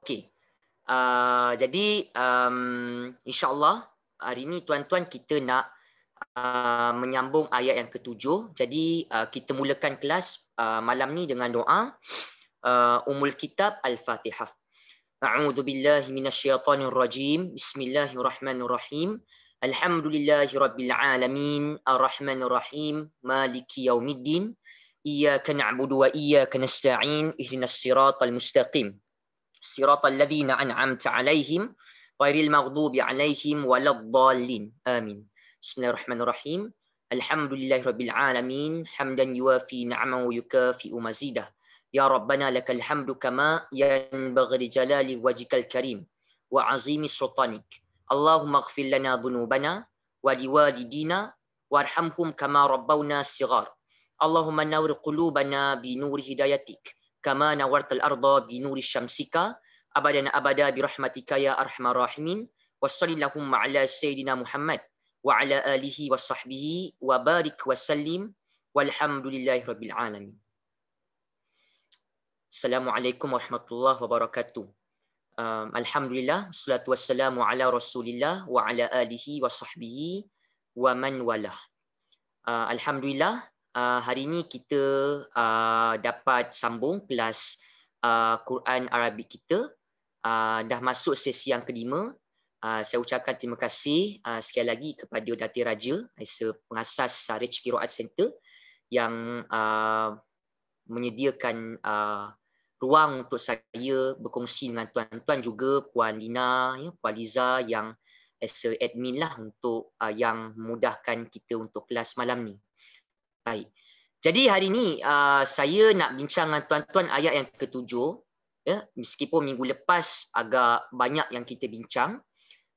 Okey. Uh, jadi um, Allah hari ini tuan-tuan kita nak uh, menyambung ayat yang ketujuh. Jadi uh, kita mulakan kelas uh, malam ni dengan doa. Uh, umul Kitab Al-Fatihah. A'udhu Billahi Minasyaitanir Rajim. Bismillahirrahmanirrahim. Alhamdulillahi Rabbil Alamin. Ar-Rahmanirrahim. Maliki Yaumiddin. Iyaka na'budu wa iyaka nasta'in ihdinas siratal mustaqim الصراط الذين أنعمت عليهم غير المغضوب عليهم ولا الضالين آمين بسم الله الرحمن الرحيم الحمد لله رب العالمين حمدا يوافي نعما ويكافئ مزيدا يا ربنا لك الحمد كما ينبغي لجلال وجهك الكريم وعظيم سلطانك اللهم اغفر لنا ذنوبنا ولوالدينا وارحمهم كما ربونا صغار اللهم نور قلوبنا بنور هدايتك كما نورت الأرض بنور الشمسك أبدا أبدا برحمتك يا أرحم الراحمين وصل اللهم على سيدنا محمد وعلى آله وصحبه وبارك وسلم والحمد لله رب العالمين السلام عليكم ورحمة الله وبركاته um, الحمد لله والصلاة والسلام على رسول الله وعلى آله وصحبه ومن وله uh, آه، الحمد لله Ah, hari ini kita uh, dapat sambung kelas uh, Quran Arabik kita. Uh, dah masuk sesi yang kelima. Uh, saya ucapkan terima kasih uh, sekali lagi kepada Dati Raja, pengasas uh, Rich Kiroat Center yang uh, menyediakan uh, ruang untuk saya berkongsi dengan tuan-tuan juga, Puan Lina, ya, Puan Liza yang as admin lah untuk uh, yang memudahkan kita untuk kelas malam ni. Baik. Jadi hari ini uh, saya nak bincang dengan tuan-tuan ayat yang ketujuh. Ya, meskipun minggu lepas agak banyak yang kita bincang.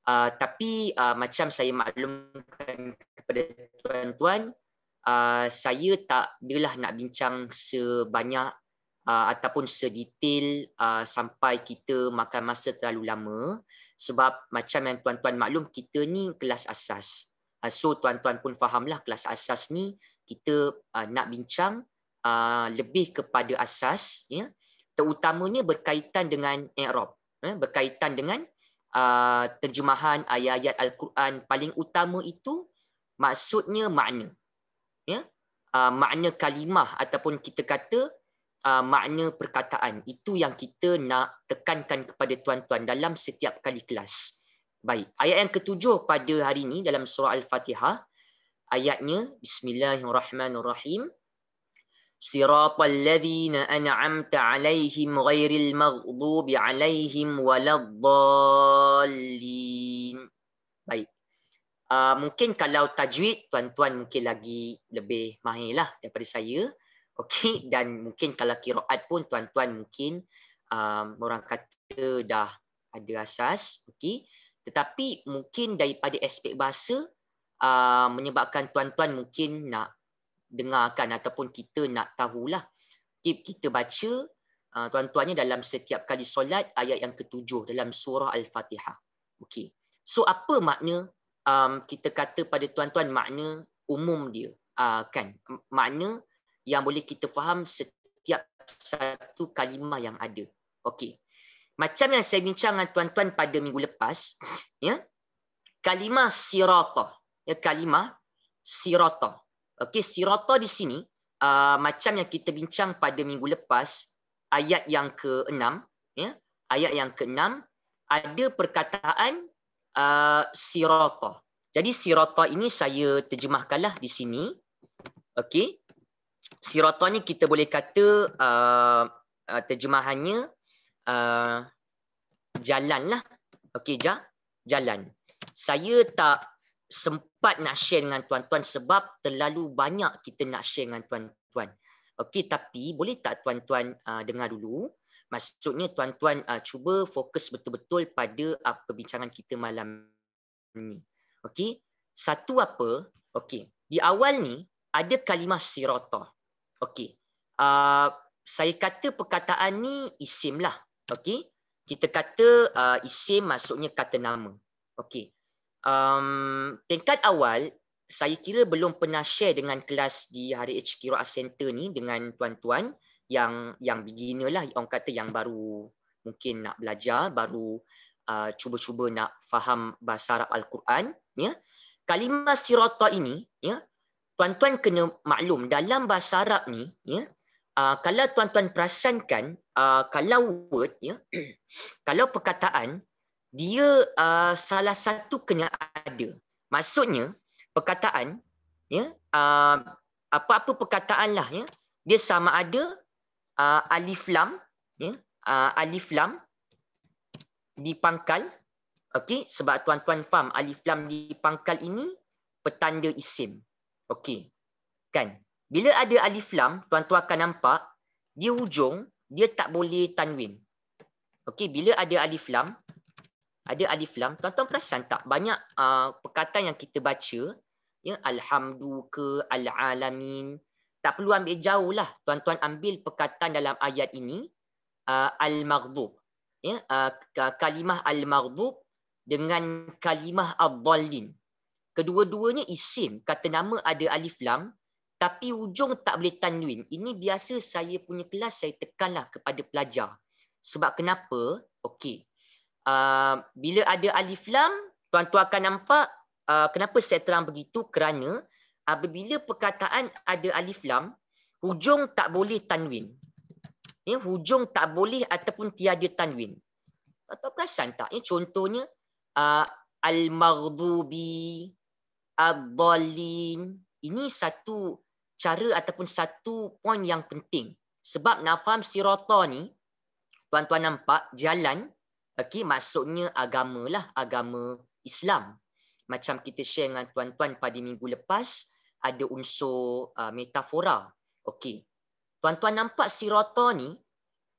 Uh, tapi uh, macam saya maklumkan kepada tuan-tuan, uh, saya tak adalah nak bincang sebanyak uh, ataupun sedetail uh, sampai kita makan masa terlalu lama. Sebab macam yang tuan-tuan maklum, kita ni kelas asas. Uh, so tuan-tuan pun fahamlah kelas asas ni kita uh, nak bincang uh, lebih kepada asas ya terutamanya berkaitan dengan i'rab ya berkaitan dengan uh, terjemahan ayat-ayat al-Quran paling utama itu maksudnya makna ya uh, makna kalimah ataupun kita kata uh, makna perkataan itu yang kita nak tekankan kepada tuan-tuan dalam setiap kali kelas baik ayat yang ketujuh pada hari ini dalam surah al-Fatihah ayatnya bismillahirrahmanirrahim siratal ladzina an'amta alaihim ghairil maghdubi alaihim waladdallin baik uh, mungkin kalau tajwid tuan-tuan mungkin lagi lebih mahirlah daripada saya okey dan mungkin kalau qiraat pun tuan-tuan mungkin um, orang kata dah ada asas okey tetapi mungkin daripada aspek bahasa Uh, menyebabkan tuan-tuan mungkin nak dengarkan ataupun kita nak tahulah tip kita baca uh, tuan-tuannya dalam setiap kali solat ayat yang ketujuh dalam surah al-Fatihah. Okay, So apa makna um, kita kata pada tuan-tuan makna umum dia uh, kan makna yang boleh kita faham setiap satu kalimah yang ada. Okay, Macam yang saya bincang dengan tuan-tuan pada minggu lepas, ya. Kalimah siratah ya kalimah sirata. Okey sirata di sini uh, macam yang kita bincang pada minggu lepas ayat yang ke-6 ya ayat yang ke-6 ada perkataan uh, sirata. Jadi sirata ini saya terjemahkanlah di sini. Okey. Sirata ni kita boleh kata uh, uh, terjemahannya uh, jalan lah. Okey, ja, jalan. Saya tak sempat cepat nak share dengan tuan-tuan sebab terlalu banyak kita nak share dengan tuan-tuan. Okey, tapi boleh tak tuan-tuan uh, dengar dulu? Maksudnya tuan-tuan uh, cuba fokus betul-betul pada uh, perbincangan kita malam ni. Okey. Satu apa? Okey. Di awal ni ada kalimah sirata. Okey. Uh, saya kata perkataan ni isim lah. Okey. Kita kata uh, isim maksudnya kata nama. Okey um, tingkat awal saya kira belum pernah share dengan kelas di hari HQ Ra Center ni dengan tuan-tuan yang yang beginner lah orang kata yang baru mungkin nak belajar baru uh, cuba-cuba nak faham bahasa Arab Al-Quran ya kalimah sirata ini ya tuan-tuan kena maklum dalam bahasa Arab ni ya uh, kalau tuan-tuan perasankan uh, kalau word ya kalau perkataan dia uh, salah satu kena ada. Maksudnya perkataan ya uh, apa-apa perkataan lah ya dia sama ada uh, alif lam ya uh, alif lam di pangkal okey sebab tuan-tuan faham alif lam di pangkal ini petanda isim okey kan bila ada alif lam tuan-tuan akan nampak di hujung dia tak boleh tanwin okey bila ada alif lam ada alif lam tuan-tuan perasan tak banyak uh, perkataan yang kita baca ya alhamdu ke alalamin tak perlu ambil jauh lah tuan-tuan ambil perkataan dalam ayat ini uh, al-maghdub ya uh, kalimah al-maghdub dengan kalimah ad-dallin kedua-duanya isim kata nama ada alif lam tapi ujung tak boleh tanwin ini biasa saya punya kelas saya tekanlah kepada pelajar sebab kenapa okey uh, bila ada alif lam tuan-tuan akan nampak uh, kenapa saya terang begitu kerana apabila perkataan ada alif lam hujung tak boleh tanwin ya eh, hujung tak boleh ataupun tiada tanwin atau perasan tak ya eh, contohnya uh, ah, al maghdubi ad-dallin ini satu cara ataupun satu poin yang penting sebab nafam faham sirata ni tuan-tuan nampak jalan Okey, maksudnya agama lah, agama Islam. Macam kita share dengan tuan-tuan pada minggu lepas, ada unsur uh, metafora. Okey, tuan-tuan nampak sirata ni,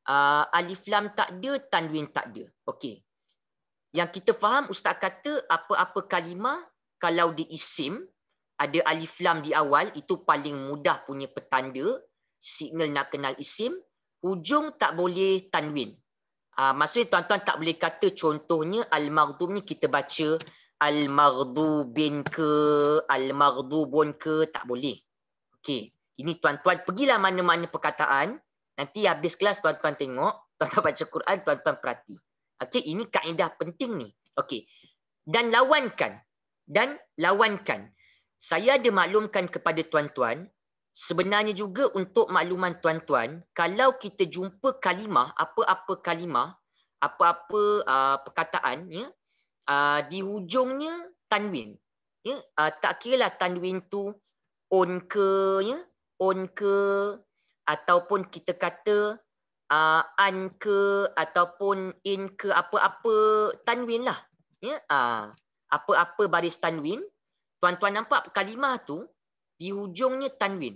uh, alif lam tak ada, tanwin tak ada. Okey, yang kita faham ustaz kata apa-apa kalimah kalau di isim ada alif lam di awal itu paling mudah punya petanda signal nak kenal isim hujung tak boleh tanwin Uh, maksudnya tuan-tuan tak boleh kata contohnya Al-Maghdub ni kita baca Al-Maghdubin ke Al-Maghdubun ke Tak boleh Okey, Ini tuan-tuan pergilah mana-mana perkataan Nanti habis kelas tuan-tuan tengok Tuan-tuan baca Quran, tuan-tuan perhati Okey, Ini kaedah penting ni Okey, Dan lawankan Dan lawankan Saya ada maklumkan kepada tuan-tuan sebenarnya juga untuk makluman tuan-tuan, kalau kita jumpa kalimah, apa-apa kalimah, apa-apa uh, perkataan, ya, uh, di hujungnya tanwin. Ya, uh, tak kira lah tanwin tu on ke, ya, on ke, ataupun kita kata uh, an ke, ataupun in ke, apa-apa tanwin lah. Ya, uh, apa-apa baris tanwin, tuan-tuan nampak kalimah tu, di hujungnya tanwin.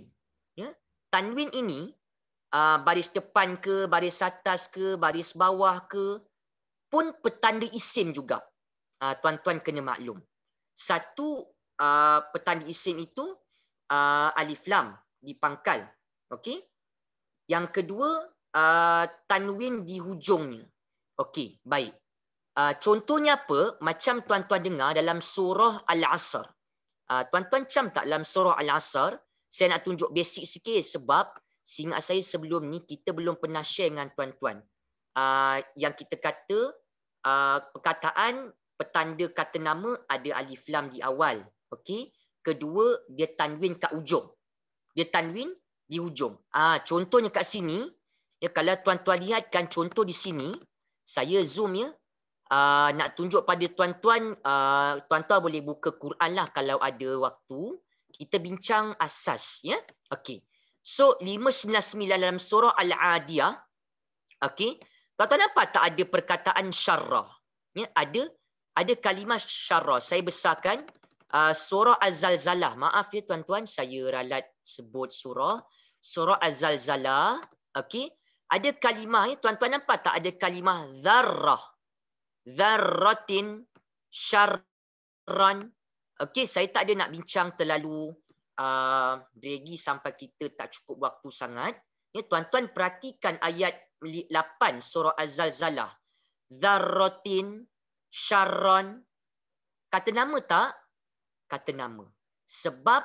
Ya? Tanwin ini uh, baris depan ke, baris atas ke, baris bawah ke pun petanda isim juga. Ah, tuan-tuan uh, kena maklum. Satu uh, petanda isim itu uh, alif lam di pangkal. okay. Yang kedua uh, tanwin di hujungnya. Okey, baik. Uh, contohnya apa? Macam tuan-tuan dengar dalam surah Al-Asr. Ah, tuan-tuan cam tak dalam surah Al-Asr, saya nak tunjuk basic sikit sebab sehingga saya sebelum ni kita belum pernah share dengan tuan-tuan. Ah, yang kita kata ah, perkataan petanda kata nama ada alif lam di awal. Okey. Kedua, dia tanwin kat ujung. Dia tanwin di ujung. Ah, contohnya kat sini, ya kalau tuan-tuan lihatkan contoh di sini, saya zoom ya uh, nak tunjuk pada tuan-tuan, uh, tuan-tuan boleh buka Quran lah kalau ada waktu. Kita bincang asas, ya. okay So 599 dalam surah Al-Adiyah. okay Tuan-tuan apa tak ada perkataan syarrah? Ya, ada ada kalimah syarrah. Saya besarkan uh, surah Az-Zalzalah. Maaf ya tuan-tuan, saya ralat sebut surah. Surah Az-Zalzalah. okay Ada kalimah ya, tuan-tuan nampak tak ada kalimah zarrah? zarratin syarran. Okey, saya tak ada nak bincang terlalu uh, sampai kita tak cukup waktu sangat. Ya, tuan-tuan perhatikan ayat 8 surah Az-Zalzalah. Zarratin syarran. Kata nama tak? Kata nama. Sebab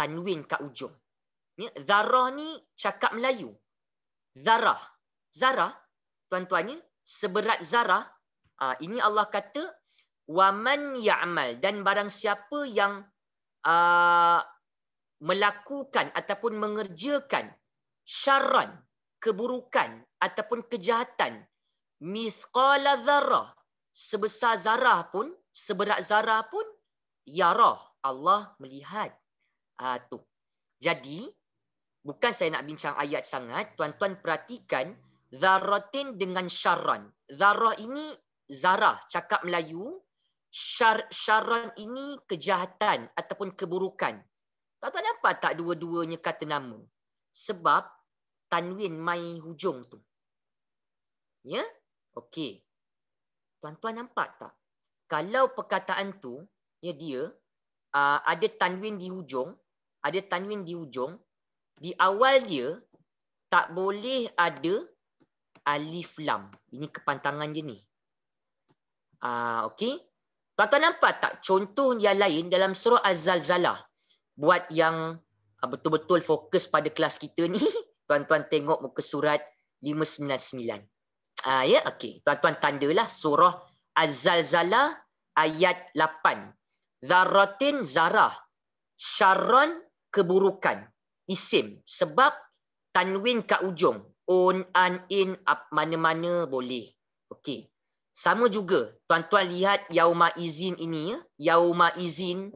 tanwin kat ujung. Ya, zarah ni cakap Melayu. Zarah. Zarah, tuan-tuannya, seberat zarah, Uh, ini Allah kata waman ya'mal dan barang siapa yang uh, melakukan ataupun mengerjakan syarran keburukan ataupun kejahatan misqala zarah sebesar zarah pun seberat zarah pun yarah Allah melihat uh, tu jadi bukan saya nak bincang ayat sangat tuan-tuan perhatikan zaratin dengan syarran zarah ini Zarah cakap Melayu syar syaron ini kejahatan ataupun keburukan. Tak tahu kenapa tak dua-duanya kata nama. Sebab tanwin mai hujung tu. Ya? Okey. Tuan-tuan nampak tak? Kalau perkataan tu ya dia uh, ada tanwin di hujung, ada tanwin di hujung, di awal dia tak boleh ada alif lam. Ini kepantangan dia ni. Uh, ah, okay. Tuan-tuan nampak tak contoh yang lain dalam surah Az-Zalzalah? Buat yang uh, betul-betul fokus pada kelas kita ni, tuan-tuan tengok muka surat 599. Uh, ah, ya, yeah? okey. Tuan-tuan tandalah surah Az-Zalzalah ayat 8. Zaratin zarah. Syarran keburukan. Isim. Sebab tanwin kat ujung. On, an, in, mana-mana boleh. Okey. Sama juga, tuan-tuan lihat Yauma Izin ini. Ya? Yauma Izin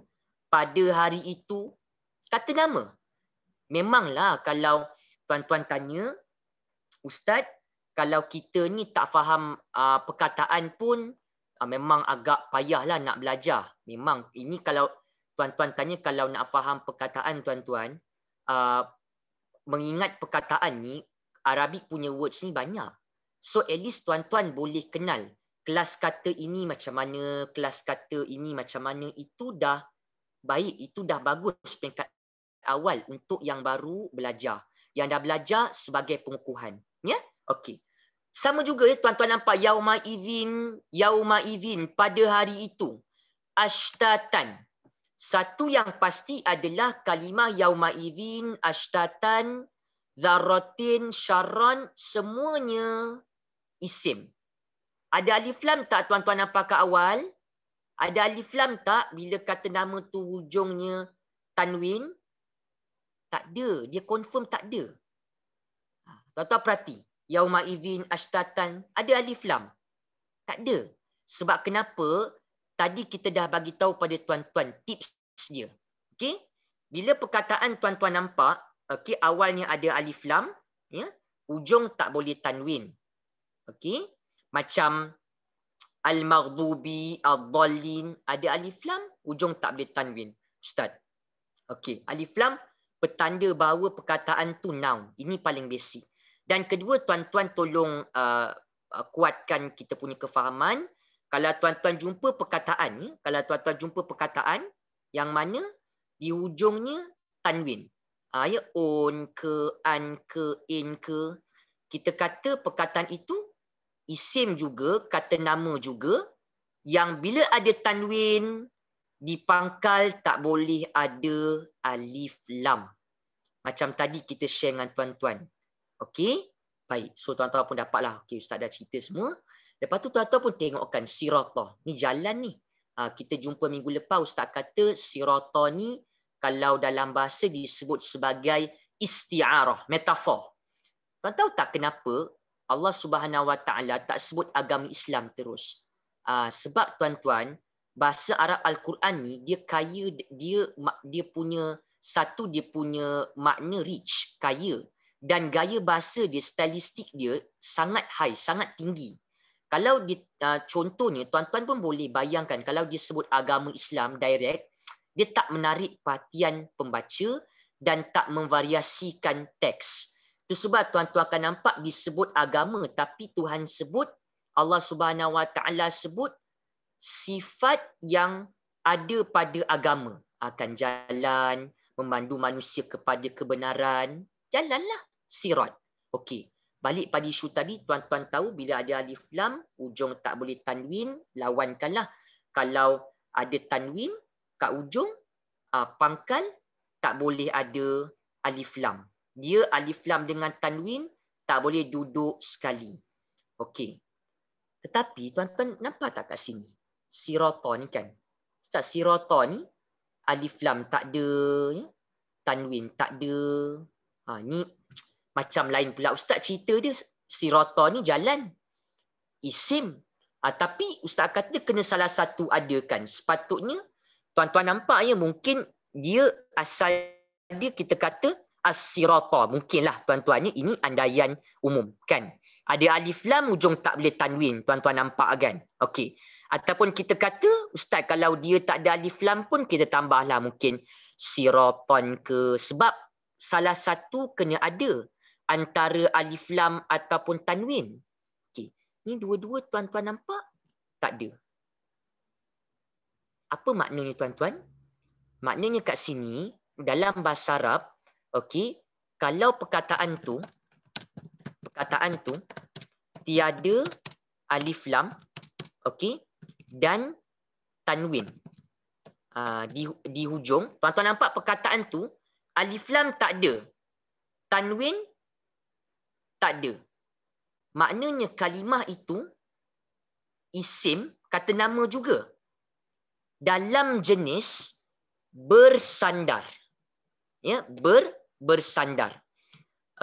pada hari itu. Kata nama. Memanglah kalau tuan-tuan tanya, Ustaz, kalau kita ni tak faham uh, perkataan pun, uh, memang agak payahlah nak belajar. Memang ini kalau tuan-tuan tanya kalau nak faham perkataan tuan-tuan, uh, mengingat perkataan ni, Arabik punya words ni banyak. So at least tuan-tuan boleh kenal kelas kata ini macam mana, kelas kata ini macam mana, itu dah baik, itu dah bagus peringkat awal untuk yang baru belajar. Yang dah belajar sebagai pengukuhan. Ya? Yeah? Okey. Sama juga ya tuan-tuan nampak yauma idzin yauma idzin pada hari itu ashtatan. Satu yang pasti adalah kalimah yauma idzin ashtatan dharatin syarran semuanya isim. Ada alif lam tak tuan-tuan nampak kat awal? Ada alif lam tak bila kata nama tu hujungnya tanwin? Tak ada. Dia confirm tak ada. Ha, tuan-tuan perhati. Yauma izin ashtatan. Ada alif lam. Tak ada. Sebab kenapa? Tadi kita dah bagi tahu pada tuan-tuan tips dia. Okey? Bila perkataan tuan-tuan nampak, okay awalnya ada alif lam, ya, ujung tak boleh tanwin. Okey? macam al-maghdubi ad-dallin ada alif lam hujung tak boleh tanwin ustaz okey alif lam petanda bahawa perkataan tu noun ini paling basic dan kedua tuan-tuan tolong uh, uh, kuatkan kita punya kefahaman kalau tuan-tuan jumpa perkataan ya kalau tuan-tuan jumpa perkataan yang mana di hujungnya tanwin uh, on ke an ke in ke kita kata perkataan itu isim juga, kata nama juga yang bila ada tanwin di pangkal tak boleh ada alif lam. Macam tadi kita share dengan tuan-tuan. Okey? Baik. So tuan-tuan pun dapatlah. Okey, ustaz dah cerita semua. Lepas tu tuan-tuan pun tengokkan siratah. Ni jalan ni. Ha, kita jumpa minggu lepas ustaz kata siratah ni kalau dalam bahasa disebut sebagai istiarah, metafor. Tuan tahu tak kenapa Allah Subhanahu Wa Taala tak sebut agama Islam terus. Uh, sebab tuan-tuan, bahasa Arab Al-Quran ni dia kaya dia dia punya satu dia punya makna rich, kaya dan gaya bahasa dia stylistik dia sangat high, sangat tinggi. Kalau di uh, contohnya tuan-tuan pun boleh bayangkan kalau dia sebut agama Islam direct, dia tak menarik perhatian pembaca dan tak memvariasikan teks. Itu sebab tuan-tuan akan nampak disebut agama tapi Tuhan sebut Allah Subhanahu Wa Taala sebut sifat yang ada pada agama akan jalan memandu manusia kepada kebenaran jalanlah sirat okey balik pada isu tadi tuan-tuan tahu bila ada alif lam ujung tak boleh tanwin lawankanlah kalau ada tanwin kat ujung ah, pangkal tak boleh ada alif lam dia alif lam dengan tanwin tak boleh duduk sekali. Okey. Tetapi tuan-tuan nampak tak kat sini? Sirata ni kan. Ustaz sirata ni alif lam tak ada ya? tanwin tak ada. Ha ni macam lain pula ustaz cerita dia sirata ni jalan isim ha, tapi ustaz kata kena salah satu ada kan sepatutnya tuan-tuan nampak ya mungkin dia asal dia kita kata as-sirata. Mungkinlah tuan-tuannya ini andaian umum kan. Ada alif lam ujung tak boleh tanwin. Tuan-tuan nampak kan? Okey. Ataupun kita kata ustaz kalau dia tak ada alif lam pun kita tambahlah mungkin siratan ke sebab salah satu kena ada antara alif lam ataupun tanwin. Okey. Ni dua-dua tuan-tuan nampak tak ada. Apa maknanya tuan-tuan? Maknanya kat sini dalam bahasa Arab Okey, kalau perkataan tu perkataan tu tiada alif lam, okey, dan tanwin. Uh, di di hujung, tuan-tuan nampak perkataan tu alif lam tak ada. Tanwin tak ada. Maknanya kalimah itu isim kata nama juga. Dalam jenis bersandar. Ya, ber bersandar.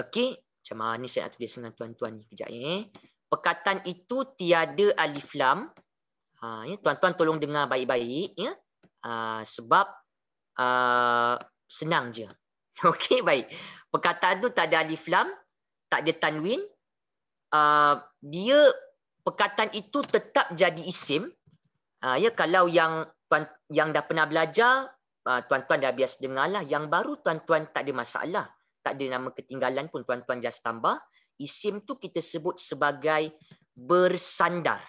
Okey, macam mana ni saya nak tulis dengan tuan-tuan ni kejap eh. Perkataan itu tiada alif lam. Ha ya, tuan-tuan tolong dengar baik-baik ya. Ha, sebab ha, senang je. Okey, baik. Perkataan tu tak ada alif lam, tak ada tanwin. Ha, dia perkataan itu tetap jadi isim. Ha, ya kalau yang yang dah pernah belajar Ah, tuan-tuan dah biasa dengarlah yang baru tuan-tuan tak ada masalah tak ada nama ketinggalan pun tuan-tuan just tambah isim tu kita sebut sebagai bersandar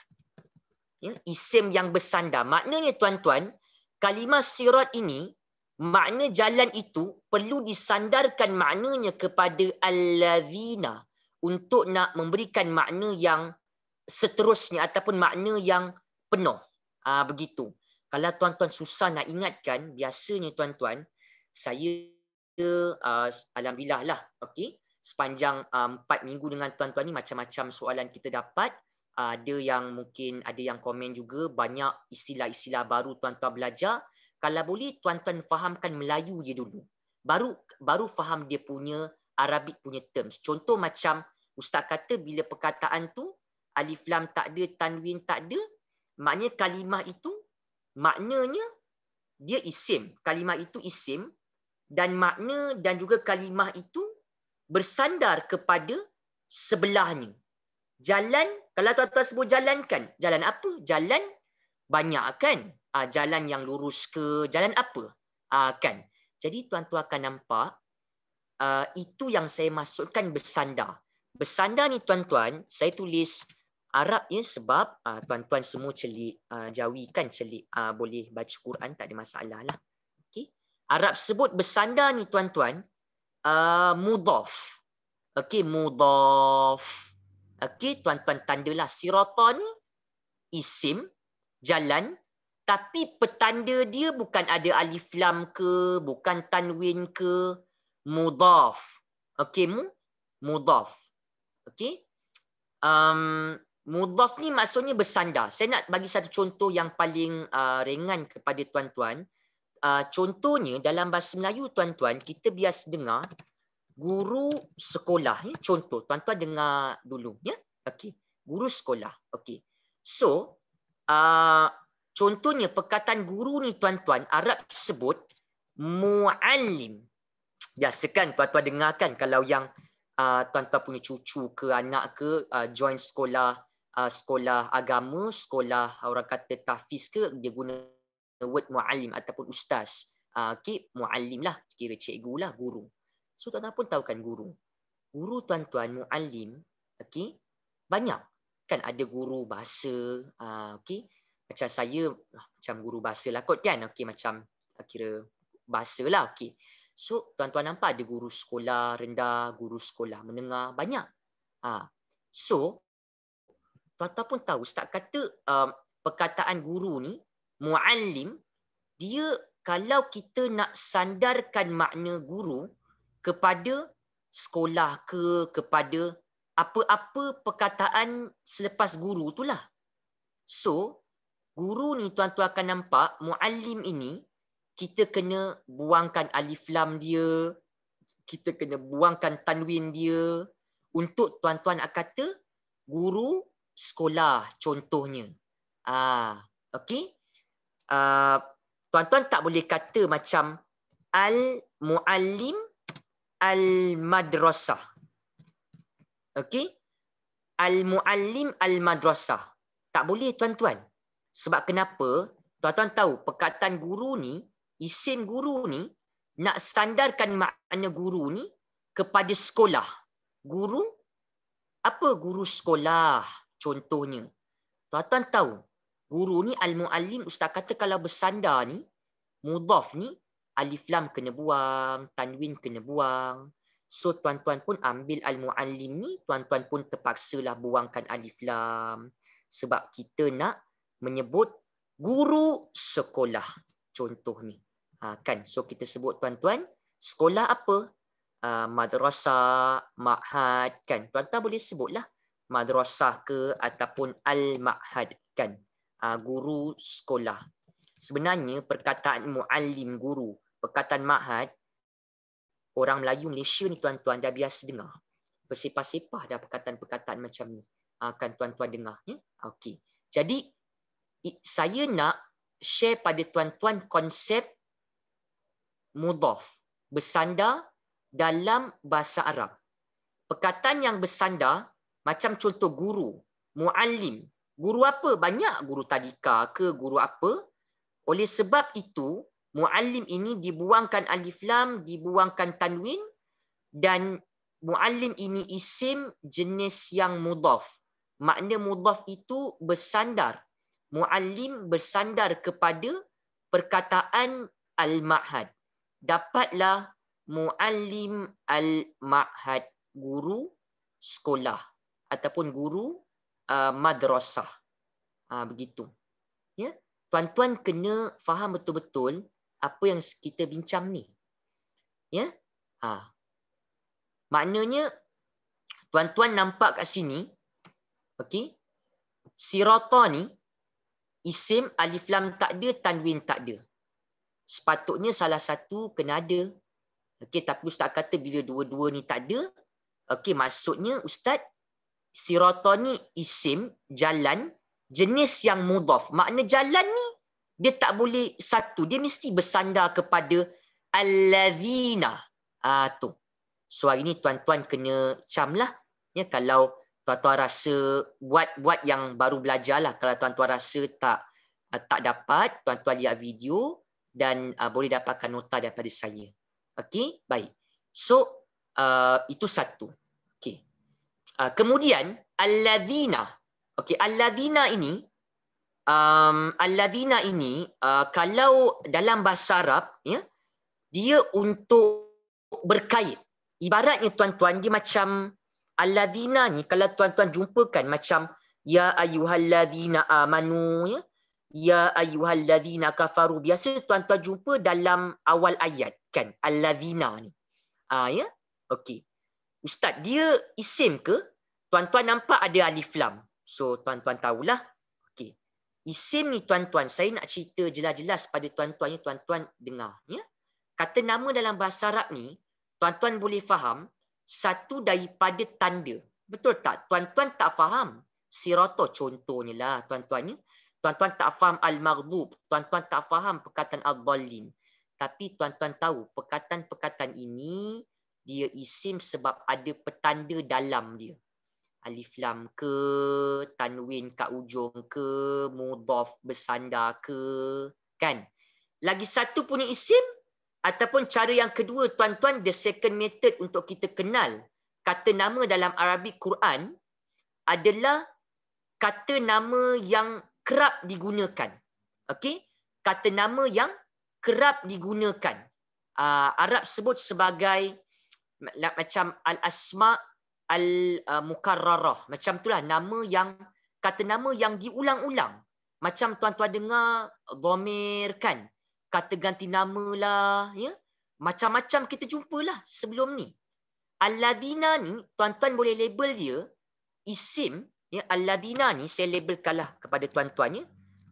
ya isim yang bersandar maknanya tuan-tuan kalimah sirat ini makna jalan itu perlu disandarkan maknanya kepada allazina untuk nak memberikan makna yang seterusnya ataupun makna yang penuh ah begitu kalau tuan-tuan susah nak ingatkan, biasanya tuan-tuan, saya uh, alhamdulillah lah, okay? sepanjang uh, empat uh, minggu dengan tuan-tuan ni, macam-macam soalan kita dapat, uh, ada yang mungkin, ada yang komen juga, banyak istilah-istilah baru tuan-tuan belajar, kalau boleh tuan-tuan fahamkan Melayu je dulu. Baru baru faham dia punya Arabik punya terms. Contoh macam ustaz kata bila perkataan tu alif lam tak ada tanwin tak ada, maknanya kalimah itu maknanya dia isim. Kalimah itu isim dan makna dan juga kalimah itu bersandar kepada sebelahnya. Jalan, kalau tuan-tuan sebut jalan kan? Jalan apa? Jalan banyak kan? Uh, jalan yang lurus ke? Jalan apa? Uh, kan? Jadi tuan-tuan akan nampak uh, itu yang saya maksudkan bersandar. Bersandar ni tuan-tuan, saya tulis Arab ya sebab uh, tuan-tuan semua celik uh, ah, jawi kan celik uh, boleh baca Quran tak ada masalah lah. Okay, Arab sebut bersandar ni tuan-tuan uh, mudaf. Okay, mudaf. Okay, tuan-tuan tandalah sirata ni isim jalan tapi petanda dia bukan ada alif lam ke, bukan tanwin ke, mudaf. Okay, mu mudaf. Okay. Um, Mudhaf ni maksudnya bersandar. Saya nak bagi satu contoh yang paling uh, ringan kepada tuan-tuan. Uh, contohnya dalam bahasa Melayu tuan-tuan, kita biasa dengar guru sekolah. Ya? Contoh, tuan-tuan dengar dulu. Ya? Okay. Guru sekolah. Okay. So, uh, contohnya perkataan guru ni tuan-tuan, Arab sebut mu'allim. Biasakan tuan-tuan dengarkan kalau yang uh, tuan-tuan punya cucu ke anak ke uh, join sekolah uh, sekolah agama, sekolah orang kata tahfiz ke, dia guna word muallim ataupun ustaz. Uh, ah, okay, mu'alim lah, kira cikgu lah, guru. So, tuan-tuan pun tahu kan guru. Guru tuan-tuan, muallim, okay, banyak. Kan ada guru bahasa, uh, ah, okay, macam saya, uh, macam guru bahasa lah kot kan, okay, macam uh, kira bahasa lah, okay. So, tuan-tuan nampak ada guru sekolah rendah, guru sekolah menengah, banyak. Ha. So, tuan-tuan pun tahu ustaz kata um, perkataan guru ni muallim dia kalau kita nak sandarkan makna guru kepada sekolah ke kepada apa-apa perkataan selepas guru itulah so guru ni tuan-tuan akan nampak muallim ini kita kena buangkan alif lam dia kita kena buangkan tanwin dia untuk tuan-tuan nak kata guru sekolah contohnya. Ah, okey. Ah, tuan-tuan tak boleh kata macam al muallim al madrasah. Okey. Al muallim al madrasah. Tak boleh tuan-tuan. Sebab kenapa? Tuan-tuan tahu perkataan guru ni, isim guru ni nak sandarkan makna guru ni kepada sekolah. Guru apa guru sekolah? Contohnya, tuan-tuan tahu, guru ni al-muallim ustaz kata kalau bersandar ni, mudhaf ni, alif lam kena buang, tanwin kena buang. So tuan-tuan pun ambil al-muallim ni, tuan-tuan pun terpaksalah buangkan alif lam. Sebab kita nak menyebut guru sekolah. Contoh ni. Ha, kan? So kita sebut tuan-tuan, sekolah apa? Uh, madrasah, ma'had, kan? Tuan-tuan boleh sebutlah madrasah ke ataupun al-ma'had kan uh, guru sekolah sebenarnya perkataan muallim guru perkataan ma'had orang Melayu Malaysia ni tuan-tuan dah biasa dengar bersepah-sepah dah perkataan-perkataan macam ni akan ah, uh, tuan-tuan dengar ya yeah? okey jadi saya nak share pada tuan-tuan konsep mudhaf bersandar dalam bahasa Arab perkataan yang bersandar macam contoh guru, muallim. Guru apa? Banyak guru tadika ke guru apa? Oleh sebab itu, muallim ini dibuangkan alif lam, dibuangkan tanwin dan muallim ini isim jenis yang mudhaf. Makna mudhaf itu bersandar. Muallim bersandar kepada perkataan al-ma'had. Dapatlah muallim al-ma'had guru sekolah ataupun guru uh, madrasah. Uh, begitu. Ya. Tuan-tuan kena faham betul-betul apa yang kita bincang ni. Ya. Ha. Maknanya tuan-tuan nampak kat sini okey sirata ni isim alif lam tak ada tanwin tak ada sepatutnya salah satu kena ada okey tapi ustaz kata bila dua-dua ni tak ada okey maksudnya ustaz sirata ni isim, jalan, jenis yang mudhaf. Makna jalan ni, dia tak boleh satu. Dia mesti bersandar kepada alladhina. Ah, tu. So hari ni tuan-tuan kena cam lah Ya, kalau tuan-tuan rasa buat-buat yang baru belajar lah. Kalau tuan-tuan rasa tak ah, tak dapat, tuan-tuan lihat video dan uh, boleh dapatkan nota daripada saya. Okey, baik. So, uh, itu satu. Ah, kemudian alladzina okey alladzina ini um alladzina ini uh, kalau dalam bahasa Arab ya dia untuk berkait ibaratnya tuan-tuan dia macam alladzina ni kalau tuan-tuan jumpakan macam ya ayyuhalladzina amanu ya ya ayyuhalladzina kafaru biasa tuan-tuan jumpa dalam awal ayat kan alladzina ni ah uh, ya okey Ustaz, dia isim ke? Tuan-tuan nampak ada alif lam. So, tuan-tuan tahulah. Okay. Isim ni tuan-tuan, saya nak cerita jelas-jelas pada tuan-tuan ni, tuan-tuan dengar. Ya? Kata nama dalam bahasa Arab ni, tuan-tuan boleh faham, satu daripada tanda. Betul tak? Tuan-tuan tak faham. Sirotoh contohnya lah tuan-tuan ni. Tuan-tuan tak faham Al-Maghdub. Tuan-tuan tak faham perkataan Al-Dhalin. Tapi tuan-tuan tahu perkataan-perkataan ini dia isim sebab ada petanda dalam dia. Alif lam ke, tanwin kat ujung ke, mudhaf bersandar ke, kan? Lagi satu punya isim ataupun cara yang kedua tuan-tuan the second method untuk kita kenal kata nama dalam Arabi Quran adalah kata nama yang kerap digunakan. Okey? Kata nama yang kerap digunakan. Uh, Arab sebut sebagai macam al asma al mukarrarah macam itulah nama yang kata nama yang diulang-ulang macam tuan-tuan dengar dhamir kan kata ganti namalah ya macam-macam kita jumpalah sebelum ni alladina ni tuan-tuan boleh label dia isim ya alladina ni saya labelkanlah kepada tuan tuannya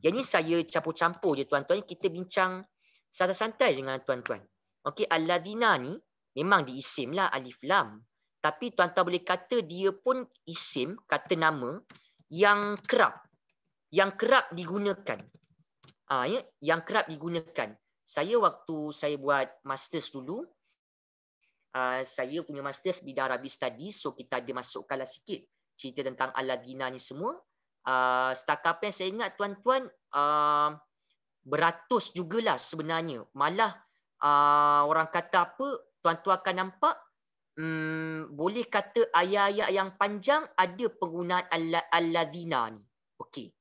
ya yang ni saya campur-campur je tuan-tuan kita bincang santai-santai dengan tuan-tuan okey alladina ni memang lah alif lam tapi tuan-tuan boleh kata dia pun isim kata nama yang kerap yang kerap digunakan ah ya yang kerap digunakan saya waktu saya buat masters dulu Uh, saya punya master bidang Arabi Studies so kita ada masukkanlah sikit cerita tentang Aladina ni semua uh, setakat apa yang saya ingat tuan-tuan uh, beratus jugalah sebenarnya malah uh, orang kata apa tuan-tuan akan nampak hmm, boleh kata ayat-ayat yang panjang ada penggunaan al-ladina ni. Okey.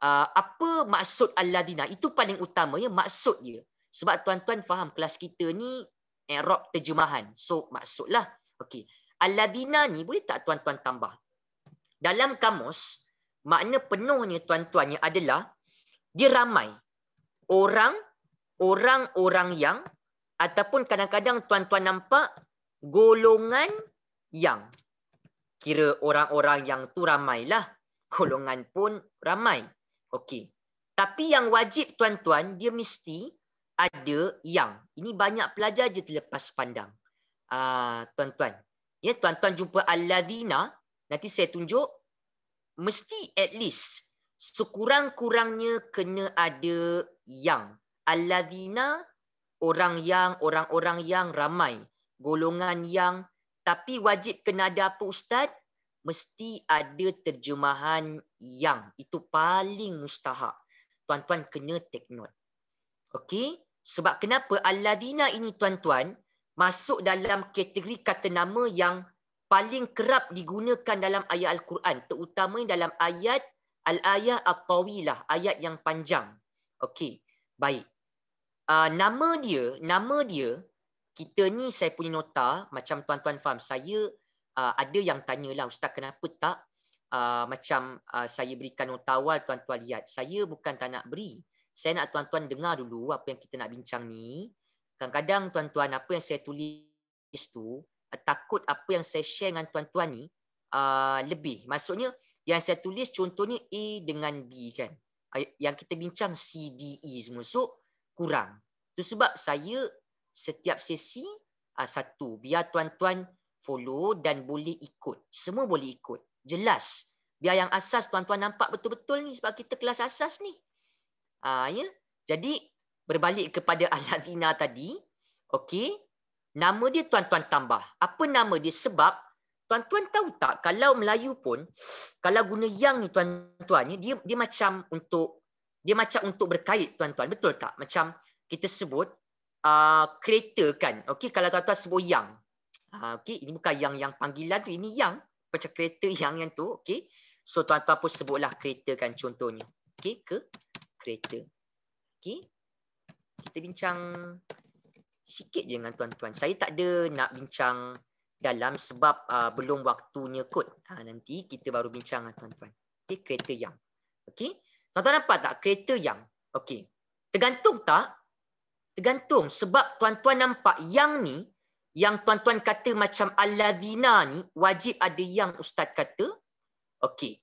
Uh, apa maksud al-ladina? Itu paling utama ya maksud dia. Sebab tuan-tuan faham kelas kita ni Arab terjemahan. So maksudlah. Okey. Al-ladina ni boleh tak tuan-tuan tambah? Dalam kamus makna penuhnya tuan-tuannya adalah dia ramai orang orang-orang yang ataupun kadang-kadang tuan-tuan nampak golongan yang kira orang-orang yang tu ramailah golongan pun ramai okey tapi yang wajib tuan-tuan dia mesti ada yang ini banyak pelajar je terlepas pandang ah tuan-tuan ya tuan-tuan jumpa alladzina nanti saya tunjuk mesti at least sekurang-kurangnya kena ada yang alladzina orang yang orang-orang yang ramai golongan yang tapi wajib kena ada apa ustaz mesti ada terjemahan yang itu paling mustahak tuan-tuan kena take note okey sebab kenapa alladzina ini tuan-tuan masuk dalam kategori kata nama yang paling kerap digunakan dalam ayat al-Quran terutamanya dalam ayat al-ayah at-tawilah ayat yang panjang okey baik uh, nama dia, nama dia kita ni saya punya nota macam tuan-tuan faham saya uh, ada yang tanyalah ustaz kenapa tak uh, macam uh, saya berikan nota awal tuan-tuan lihat. Saya bukan tak nak beri. Saya nak tuan-tuan dengar dulu apa yang kita nak bincang ni. Kadang-kadang tuan-tuan apa yang saya tulis tu uh, takut apa yang saya share dengan tuan-tuan ni uh, lebih. Maksudnya yang saya tulis contohnya A dengan B kan. yang kita bincang C D E semua. So kurang. Itu sebab saya setiap sesi uh, satu. Biar tuan-tuan follow dan boleh ikut. Semua boleh ikut. Jelas. Biar yang asas tuan-tuan nampak betul-betul ni sebab kita kelas asas ni. Uh, ya? Jadi berbalik kepada Alavina tadi. Okey. Nama dia tuan-tuan tambah. Apa nama dia? Sebab tuan-tuan tahu tak kalau Melayu pun kalau guna yang ni tuan-tuan ni dia dia macam untuk dia macam untuk berkait tuan-tuan betul tak macam kita sebut uh, kereta kan okay kalau tuan-tuan sebut yang uh, okey ini bukan yang yang panggilan tu ini yang macam kereta yang yang tu okay, so tuan-tuan pun sebutlah kereta kan contohnya okay ke kereta okay kita bincang sikit je dengan tuan-tuan saya tak ada nak bincang dalam sebab uh, belum waktunya kot ha, nanti kita baru bincang dengan tuan-tuan okay kereta yang okay. Tuan-tuan dapat tak kereta yang? Okey. Tergantung tak? Tergantung sebab tuan-tuan nampak yang ni yang tuan-tuan kata macam alladzina ni wajib ada yang ustaz kata. Okey.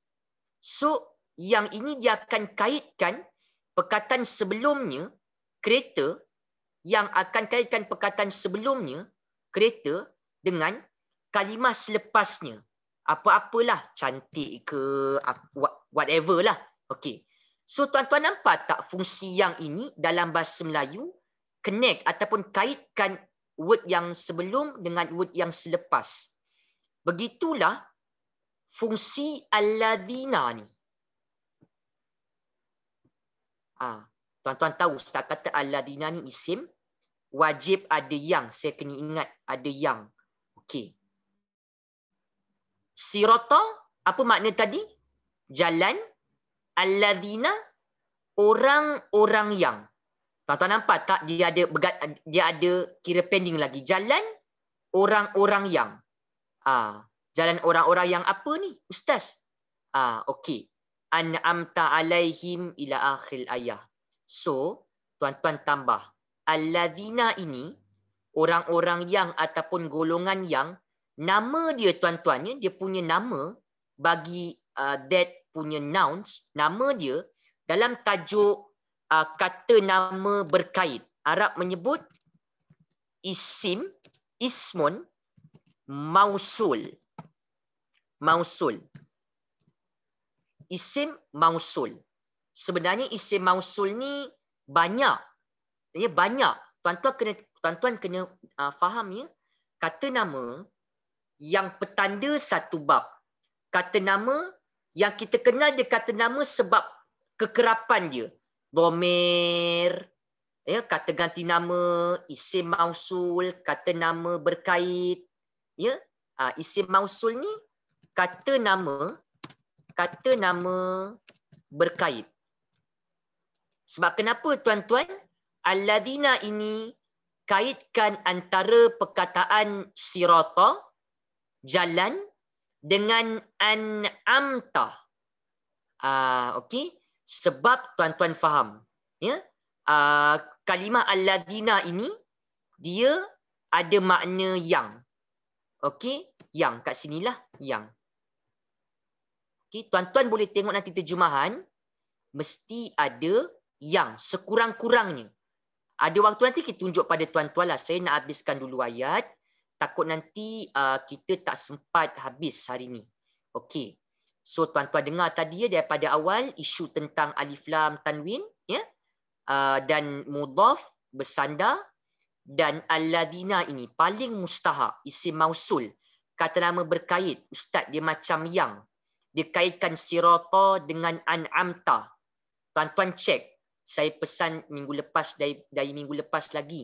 So yang ini dia akan kaitkan perkataan sebelumnya kereta yang akan kaitkan perkataan sebelumnya kereta dengan kalimah selepasnya. Apa-apalah cantik ke whatever lah. Okey. So tuan-tuan nampak tak fungsi yang ini dalam bahasa Melayu connect ataupun kaitkan word yang sebelum dengan word yang selepas. Begitulah fungsi alladzina ni. Ah, tuan-tuan tahu setakat kata alladzina ni isim wajib ada yang saya kena ingat ada yang. Okey. Sirata apa makna tadi? Jalan alladzina orang-orang yang tak tak nampak tak dia ada begat, dia ada kira pending lagi jalan orang-orang yang ah jalan orang-orang yang apa ni ustaz ah okey an'amta alaihim ila akhir ayah so tuan-tuan tambah alladzina ini orang-orang yang ataupun golongan yang nama dia tuan-tuan ya, dia punya nama bagi uh, that punya nouns, nama dia dalam tajuk uh, kata nama berkait. Arab menyebut isim, ismun, mausul. Mausul. Isim mausul. Sebenarnya isim mausul ni banyak. Ya, banyak. Tuan-tuan kena, tuan-tuan kena uh, faham ya. Kata nama yang petanda satu bab. Kata nama yang kita kenal dia kata nama sebab kekerapan dia dhamir ya kata ganti nama isim mausul kata nama berkait ya ah isim mausul ni kata nama kata nama berkait sebab kenapa tuan-tuan alladzina ini kaitkan antara perkataan sirata jalan dengan an'amta. Uh, ah, okay? Sebab tuan-tuan faham. Ya? Uh, kalimah alladina ini, dia ada makna yang. Okey, yang kat sinilah yang. Okey, tuan-tuan boleh tengok nanti terjemahan mesti ada yang sekurang-kurangnya. Ada waktu nanti kita tunjuk pada tuan-tuanlah. Saya nak habiskan dulu ayat takut nanti uh, kita tak sempat habis hari ni. Okey. So tuan-tuan dengar tadi ya daripada awal isu tentang alif lam tanwin ya. Yeah? Uh, dan mudhaf bersandar dan alladzina ini paling mustahak isim mausul kata nama berkait ustaz dia macam yang dia kaitkan sirata dengan an'amta tuan-tuan cek saya pesan minggu lepas dari, dari minggu lepas lagi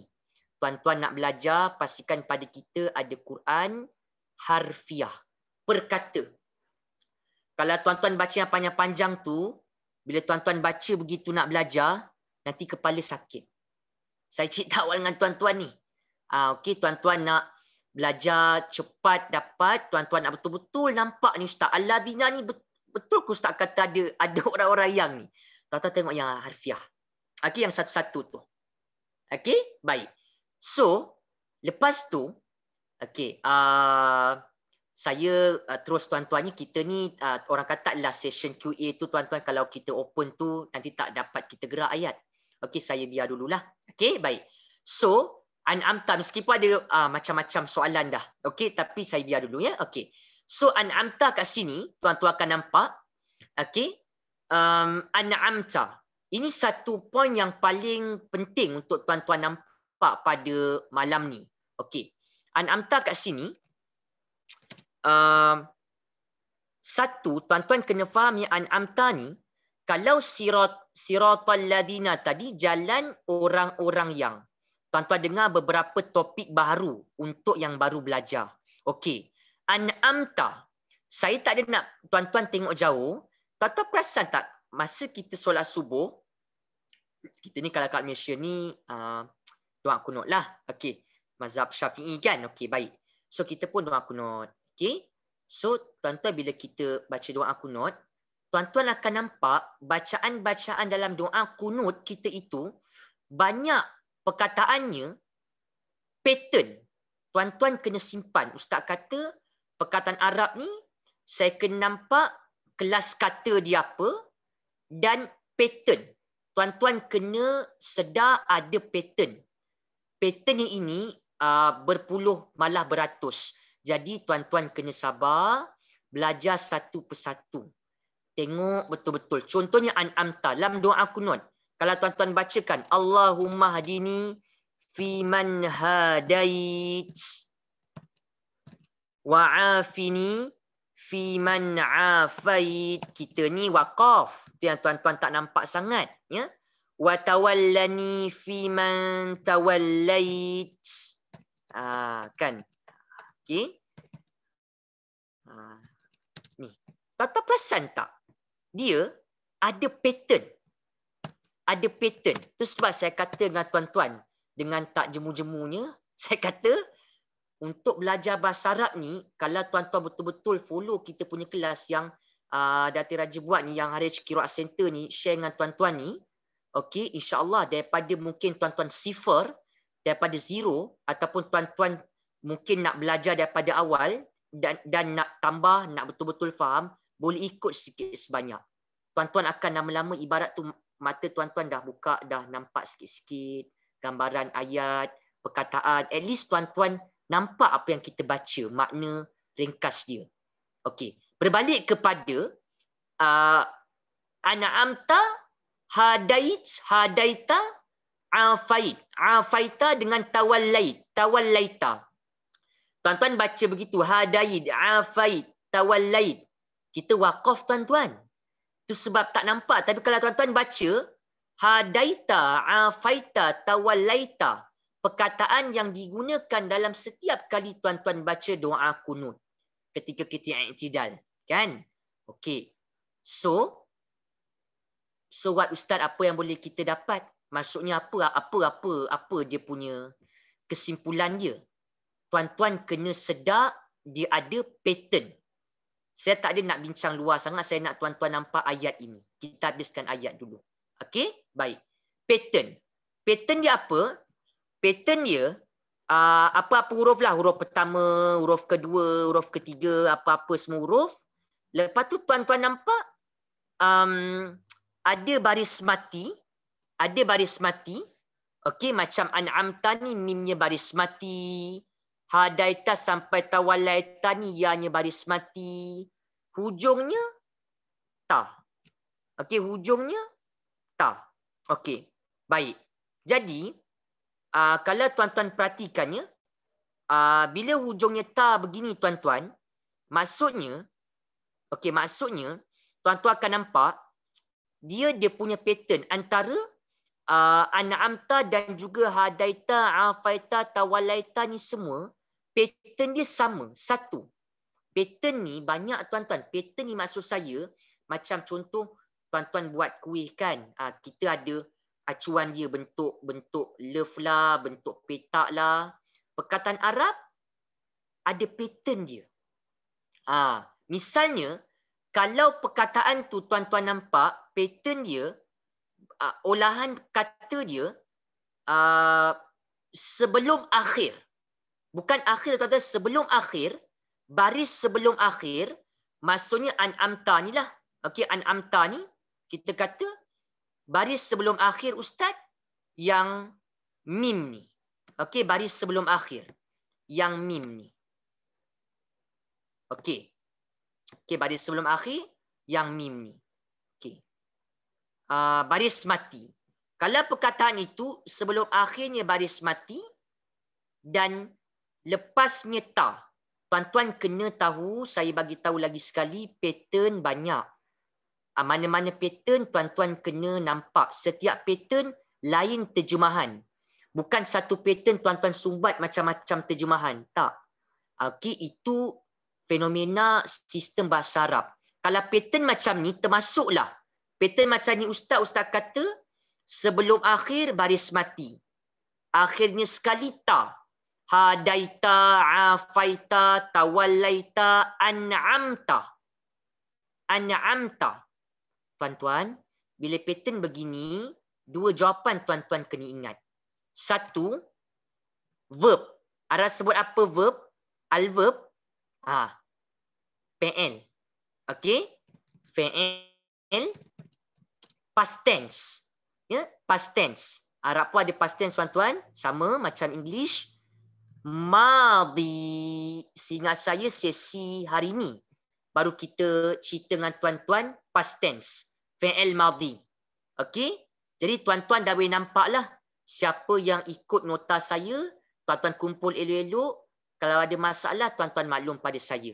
tuan-tuan nak belajar pastikan pada kita ada Quran harfiah perkata kalau tuan-tuan baca yang panjang-panjang tu bila tuan-tuan baca begitu nak belajar nanti kepala sakit saya cerita awal dengan tuan-tuan ni ah okey tuan-tuan nak belajar cepat dapat tuan-tuan nak betul-betul nampak ni ustaz aladina ni betul ke ustaz kata ada ada orang-orang yang ni tuan-tuan tengok yang harfiah okey yang satu-satu tu okey baik So, lepas tu, okay, uh, saya uh, terus tuan-tuan ni, kita ni uh, orang kata last session QA tu tuan-tuan kalau kita open tu nanti tak dapat kita gerak ayat. Okay, saya biar dululah. Okay, baik. So, an'amta meskipun ada uh, macam-macam soalan dah. Okay, tapi saya biar dulu ya. Okay. So, an'amta kat sini, tuan-tuan akan nampak. Okay. Um, an'amta. Ini satu poin yang paling penting untuk tuan-tuan nampak nampak pada malam ni. Okey. An'amta kat sini uh, satu tuan-tuan kena faham yang an'amta ni kalau sirat siratal ladina tadi jalan orang-orang yang tuan-tuan dengar beberapa topik baru untuk yang baru belajar. Okey. An'amta. Saya tak ada nak tuan-tuan tengok jauh. Tuan-tuan perasan tak masa kita solat subuh kita ni kalau kat Malaysia ni uh, doa kunut lah. okay. Mazhab syafi'i kan? okay baik. So, kita pun doa kunut. okay. So, tuan-tuan bila kita baca doa kunut, tuan-tuan akan nampak bacaan-bacaan dalam doa kunut kita itu banyak perkataannya pattern. Tuan-tuan kena simpan. Ustaz kata, perkataan Arab ni, saya kena nampak kelas kata dia apa dan pattern. Tuan-tuan kena sedar ada pattern pattern yang ini uh, berpuluh malah beratus. Jadi tuan-tuan kena sabar, belajar satu persatu. Tengok betul-betul. Contohnya an'amta Lam doa kunut. Kalau tuan-tuan bacakan Allahumma hadini fi man hadait wa afini fi man afait kita ni waqaf tu tuan-tuan tak nampak sangat ya watawallani fi man tawallait ah kan okey ah ni tata perasan tak dia ada pattern ada pattern tu sebab saya kata dengan tuan-tuan dengan tak jemu-jemunya saya kata untuk belajar bahasa Arab ni kalau tuan-tuan betul-betul follow kita punya kelas yang uh, Dati Raja buat ni yang Harish Kiroat Center ni share dengan tuan-tuan ni okey insyaallah daripada mungkin tuan-tuan sifar daripada zero ataupun tuan-tuan mungkin nak belajar daripada awal dan dan nak tambah nak betul-betul faham boleh ikut sikit sebanyak tuan-tuan akan lama-lama ibarat tu mata tuan-tuan dah buka dah nampak sikit-sikit gambaran ayat perkataan at least tuan-tuan nampak apa yang kita baca makna ringkas dia okey berbalik kepada uh, amta hadait hadaita afait afaita dengan tawallait tawallaita tuan-tuan baca begitu hadait afait tawallait kita waqaf tuan-tuan itu sebab tak nampak tapi kalau tuan-tuan baca hadaita afaita tawallaita perkataan yang digunakan dalam setiap kali tuan-tuan baca doa kunut ketika kita i'tidal kan okey so So what ustaz apa yang boleh kita dapat? Maksudnya apa apa apa apa dia punya kesimpulan dia? Tuan-tuan kena sedar dia ada pattern. Saya tak ada nak bincang luar sangat. Saya nak tuan-tuan nampak ayat ini. Kita habiskan ayat dulu. Okey? Baik. Pattern. Pattern dia apa? Pattern dia ah, apa-apa huruf lah. Huruf pertama, huruf kedua, huruf ketiga, apa-apa semua huruf. Lepas tu tuan-tuan nampak um, ada baris mati, ada baris mati. Okey, macam an'amta ni mimnya baris mati. Hadaita sampai tawalaita ni ianya baris mati. Hujungnya ta. Okey, hujungnya ta. Okey. Baik. Jadi, uh, kalau tuan-tuan perhatikannya, uh, ah, bila hujungnya ta begini tuan-tuan, maksudnya okey, maksudnya tuan-tuan akan nampak dia dia punya pattern antara uh, an'amta dan juga hadaita afaita tawalaita ni semua pattern dia sama satu pattern ni banyak tuan-tuan pattern ni maksud saya macam contoh tuan-tuan buat kuih kan uh, kita ada acuan dia bentuk bentuk love lah bentuk petak lah perkataan Arab ada pattern dia uh, misalnya kalau perkataan tu tuan-tuan nampak pattern dia uh, olahan kata dia uh, sebelum akhir bukan akhir tuan sebelum akhir baris sebelum akhir maksudnya an amta ni lah okey an amta ni kita kata baris sebelum akhir ustaz yang mim ni okey baris sebelum akhir yang mim ni okey okey baris sebelum akhir yang mim ni Ah, baris mati. Kalau perkataan itu sebelum akhirnya baris mati dan lepasnya ta. Tuan-tuan kena tahu, saya bagi tahu lagi sekali, pattern banyak. Ah, mana-mana pattern tuan-tuan kena nampak. Setiap pattern lain terjemahan. Bukan satu pattern tuan-tuan sumbat macam-macam terjemahan. Tak. Okey, ah, itu fenomena sistem bahasa Arab. Kalau pattern macam ni, termasuklah Pattern macam ni ustaz ustaz kata sebelum akhir baris mati. Akhirnya sekali ta. Hadaita afaita tawallaita an'amta. An'amta. Tuan-tuan, bila pattern begini, dua jawapan tuan-tuan kena ingat. Satu, verb. Arah sebut apa verb? Al-verb. Ah. PL. Okey? PL past tense. Ya, past tense. Arab pun ada past tense tuan-tuan, sama macam English. Madi singa saya sesi hari ini. Baru kita cerita dengan tuan-tuan past tense. Fa'il madi. Okey? Jadi tuan-tuan dah boleh nampaklah siapa yang ikut nota saya, tuan-tuan kumpul elok-elok. Kalau ada masalah, tuan-tuan maklum pada saya.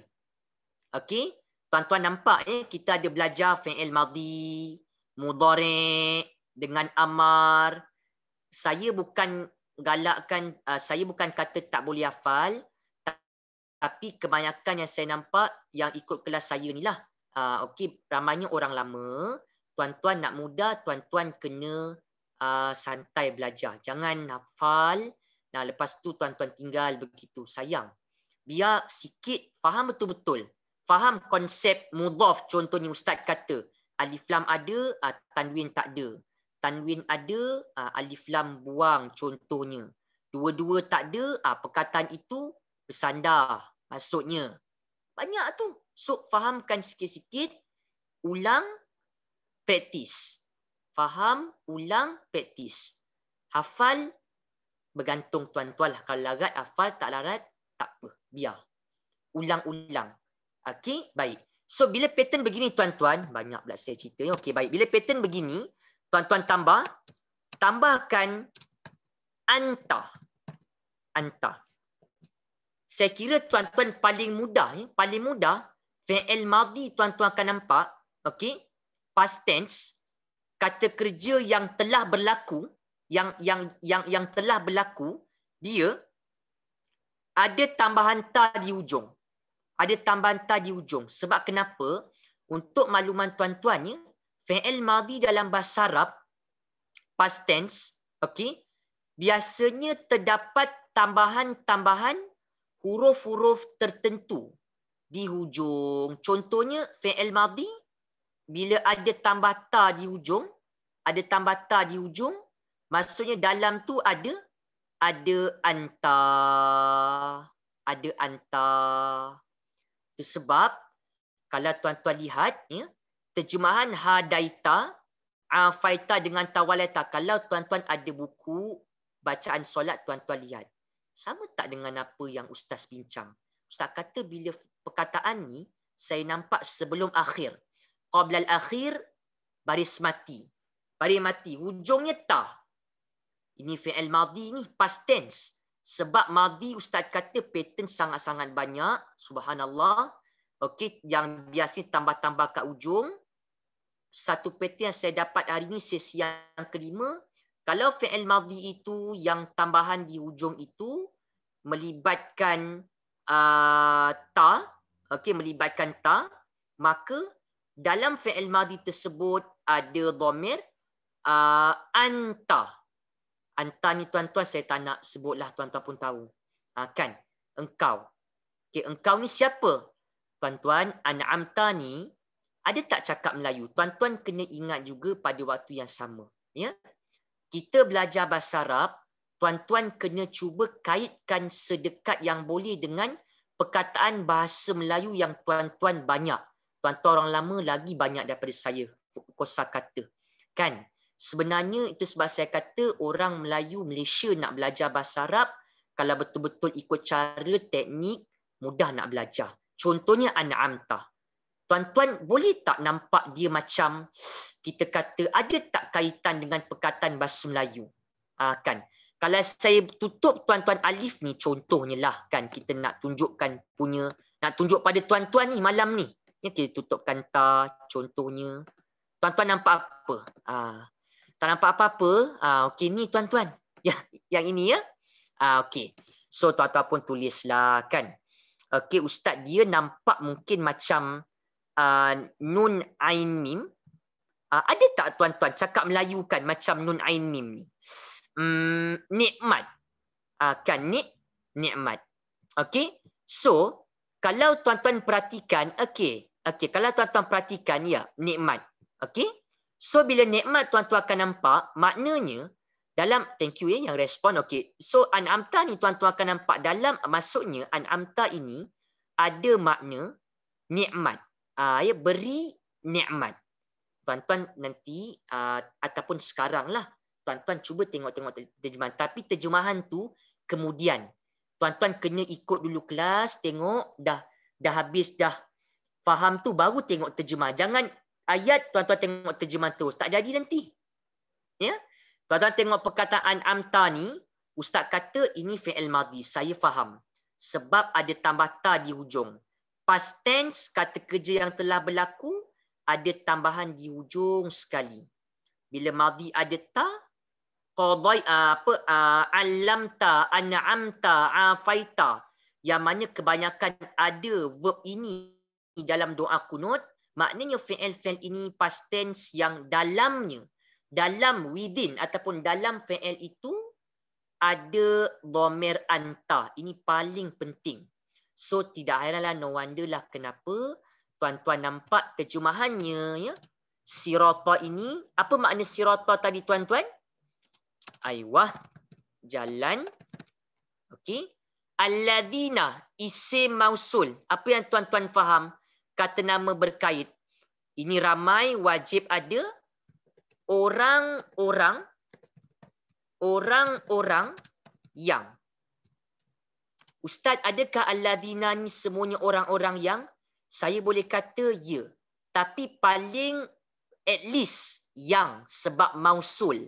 Okey? Tuan-tuan nampak eh, kita ada belajar fa'il madi mudhari dengan amar saya bukan galakkan ah, saya bukan kata tak boleh hafal tapi kebanyakan yang saya nampak yang ikut kelas saya ni lah ah, okey ramainya orang lama tuan-tuan nak muda tuan-tuan kena ah, santai belajar jangan hafal nah lepas tu tuan-tuan tinggal begitu sayang biar sikit faham betul-betul faham konsep mudhaf contohnya ustaz kata alif lam ada uh, tanwin tak ada tanwin ada uh, alif lam buang contohnya dua-dua tak ada uh, perkataan itu bersandar maksudnya banyak tu so fahamkan sikit-sikit ulang praktis faham ulang praktis hafal bergantung tuan-tuan lah. Kalau larat, hafal. Tak larat, tak apa. Biar. Ulang-ulang. Okay, Baik. So bila pattern begini tuan-tuan, banyak pula saya cerita ni. Okey baik. Bila pattern begini, tuan-tuan tambah tambahkan anta. Anta. Saya kira tuan-tuan paling mudah ya, paling mudah fi'il madhi tuan-tuan akan nampak, okey? Past tense kata kerja yang telah berlaku yang yang yang yang telah berlaku dia ada tambahan ta di ujung ada tambahan ta di ujung. Sebab kenapa? Untuk makluman tuan-tuan ya, fi'il madhi dalam bahasa Arab past tense, okay biasanya terdapat tambahan-tambahan huruf-huruf tertentu di hujung. Contohnya fi'il madhi bila ada tambah ta di hujung, ada tambah ta di hujung, maksudnya dalam tu ada ada anta ada anta itu sebab kalau tuan-tuan lihat ya, terjemahan hadaita afaita dengan tawalaita kalau tuan-tuan ada buku bacaan solat tuan-tuan lihat sama tak dengan apa yang ustaz bincang ustaz kata bila perkataan ni saya nampak sebelum akhir qablal akhir baris mati baris mati hujungnya ta ini fi'il madhi ni past tense sebab madi ustaz kata pattern sangat-sangat banyak. Subhanallah. Okey, yang biasa tambah-tambah kat ujung. Satu pattern yang saya dapat hari ini sesi yang kelima. Kalau fi'il madi itu yang tambahan di ujung itu melibatkan uh, ta, okey melibatkan ta, maka dalam fi'il madi tersebut ada dhamir uh, anta. Antara ni tuan-tuan saya tak nak sebutlah tuan-tuan pun tahu. Ha, kan? Engkau. Okay, engkau ni siapa? Tuan-tuan, An'amta ni ada tak cakap Melayu? Tuan-tuan kena ingat juga pada waktu yang sama. Ya? Kita belajar bahasa Arab, tuan-tuan kena cuba kaitkan sedekat yang boleh dengan perkataan bahasa Melayu yang tuan-tuan banyak. Tuan-tuan orang lama lagi banyak daripada saya kosa kata. Kan? sebenarnya itu sebab saya kata orang Melayu Malaysia nak belajar bahasa Arab kalau betul-betul ikut cara teknik mudah nak belajar. Contohnya anak an'amta. Tuan-tuan boleh tak nampak dia macam kita kata ada tak kaitan dengan perkataan bahasa Melayu? Ah kan. Kalau saya tutup tuan-tuan alif ni contohnya lah kan kita nak tunjukkan punya nak tunjuk pada tuan-tuan ni malam ni. Ya, kita tutupkan ta contohnya. Tuan-tuan nampak apa? Ah tak nampak apa-apa, uh, okey ni tuan-tuan. Ya, yang ini ya. Uh, okey. So tuan-tuan pun tulislah kan. Okey, ustaz dia nampak mungkin macam uh, nun ain mim. Uh, ada tak tuan-tuan cakap Melayu kan macam nun ain mim ni? Hmm, nikmat. Uh, kan ni nikmat. Okey. So, kalau tuan-tuan perhatikan, okey. Okey, kalau tuan-tuan perhatikan ya, nikmat. Okey. So bila nikmat tuan-tuan akan nampak, maknanya dalam thank you ya yang respon okey. So an'amta ni tuan-tuan akan nampak dalam maksudnya an'amta ini ada makna nikmat. Uh, ya beri nikmat. Tuan-tuan nanti uh, ataupun sekarang lah tuan-tuan cuba tengok-tengok terjemahan tapi terjemahan tu kemudian tuan-tuan kena ikut dulu kelas tengok dah dah habis dah faham tu baru tengok terjemah jangan ayat tuan-tuan tengok terjemahan terus tak jadi nanti ya tuan-tuan tengok perkataan amta ni ustaz kata ini fi'il madhi saya faham sebab ada tambah ta di hujung past tense kata kerja yang telah berlaku ada tambahan di hujung sekali bila madhi ada ta qadai ah, apa alamta ah, an'amta afaita yang mana kebanyakan ada verb ini dalam doa kunut Maknanya fi'il fi'il ini past tense yang dalamnya, dalam within ataupun dalam fi'il itu ada domer anta. Ini paling penting. So tidak heranlah no wonder lah kenapa tuan-tuan nampak terjemahannya ya. Sirata ini, apa makna sirata tadi tuan-tuan? Aiwah, jalan. Okey. Alladzina isim mausul. Apa yang tuan-tuan faham? kata nama berkait. Ini ramai wajib ada orang-orang orang-orang yang Ustaz adakah alladzina ni semuanya orang-orang yang saya boleh kata ya tapi paling at least yang sebab mausul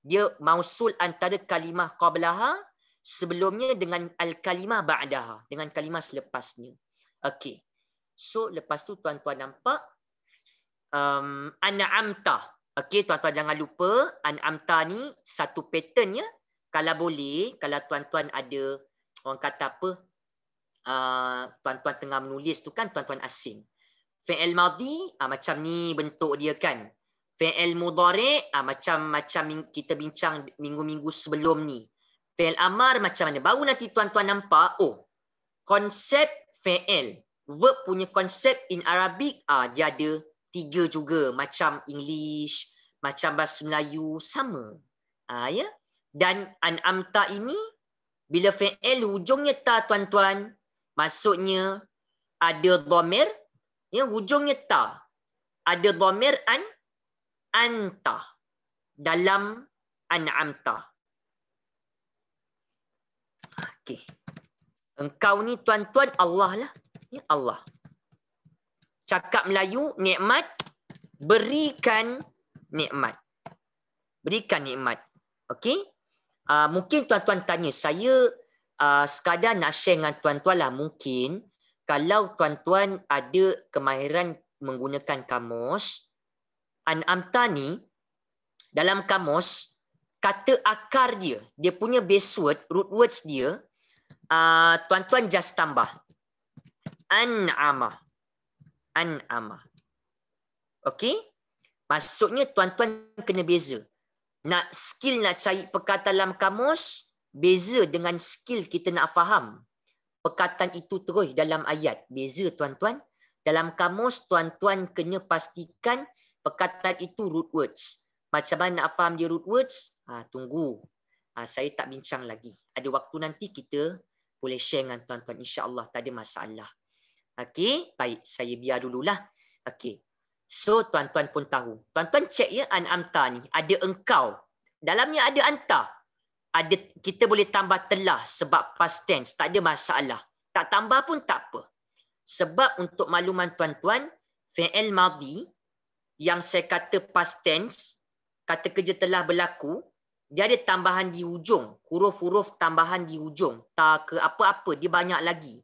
dia mausul antara kalimah qablaha sebelumnya dengan al kalimah ba'daha dengan kalimah selepasnya okey So lepas tu tuan-tuan nampak um, an'amta. okay tuan-tuan jangan lupa an'amta ni satu pattern ya. Kalau boleh kalau tuan-tuan ada orang kata apa uh, tuan-tuan uh, tengah menulis tu kan tuan-tuan asing. Fi'il madi, uh, ah, macam ni bentuk dia kan. Fi'il mudare, uh, ah, macam macam kita bincang minggu-minggu sebelum ni. Fi'il amar macam mana? Baru nanti tuan-tuan nampak oh konsep fi'il verb punya konsep in Arabic ah dia ada tiga juga macam English, macam bahasa Melayu sama. Ah ya. Dan an'amta ini bila fi'il hujungnya ta tuan-tuan, maksudnya ada dhamir ya hujungnya ta. Ada dhamir an anta dalam an'amta. Okey. Engkau ni tuan-tuan Allah lah ni Allah. Cakap Melayu, nikmat, berikan nikmat. Berikan nikmat. Okey? Uh, mungkin tuan-tuan tanya, saya uh, sekadar nak share dengan tuan-tuan lah mungkin kalau tuan-tuan ada kemahiran menggunakan kamus, An'amta ni, dalam kamus, kata akar dia, dia punya base word, root words dia, uh, tuan-tuan just tambah an'ama. An'ama. okay? Maksudnya tuan-tuan kena beza. Nak skill nak cari perkataan dalam kamus, beza dengan skill kita nak faham. Perkataan itu terus dalam ayat. Beza tuan-tuan. Dalam kamus, tuan-tuan kena pastikan perkataan itu root words. Macam mana nak faham dia root words? Ha, tunggu. Ha, saya tak bincang lagi. Ada waktu nanti kita boleh share dengan tuan-tuan. InsyaAllah tak ada masalah. Okey, baik saya biar dululah. Okey. So tuan-tuan pun tahu. Tuan-tuan cek ya an'amta ni ada engkau. Dalamnya ada anta. Ada kita boleh tambah telah sebab past tense tak ada masalah. Tak tambah pun tak apa. Sebab untuk makluman tuan-tuan fi'il madhi yang saya kata past tense kata kerja telah berlaku dia ada tambahan di hujung huruf-huruf tambahan di hujung tak ke apa-apa dia banyak lagi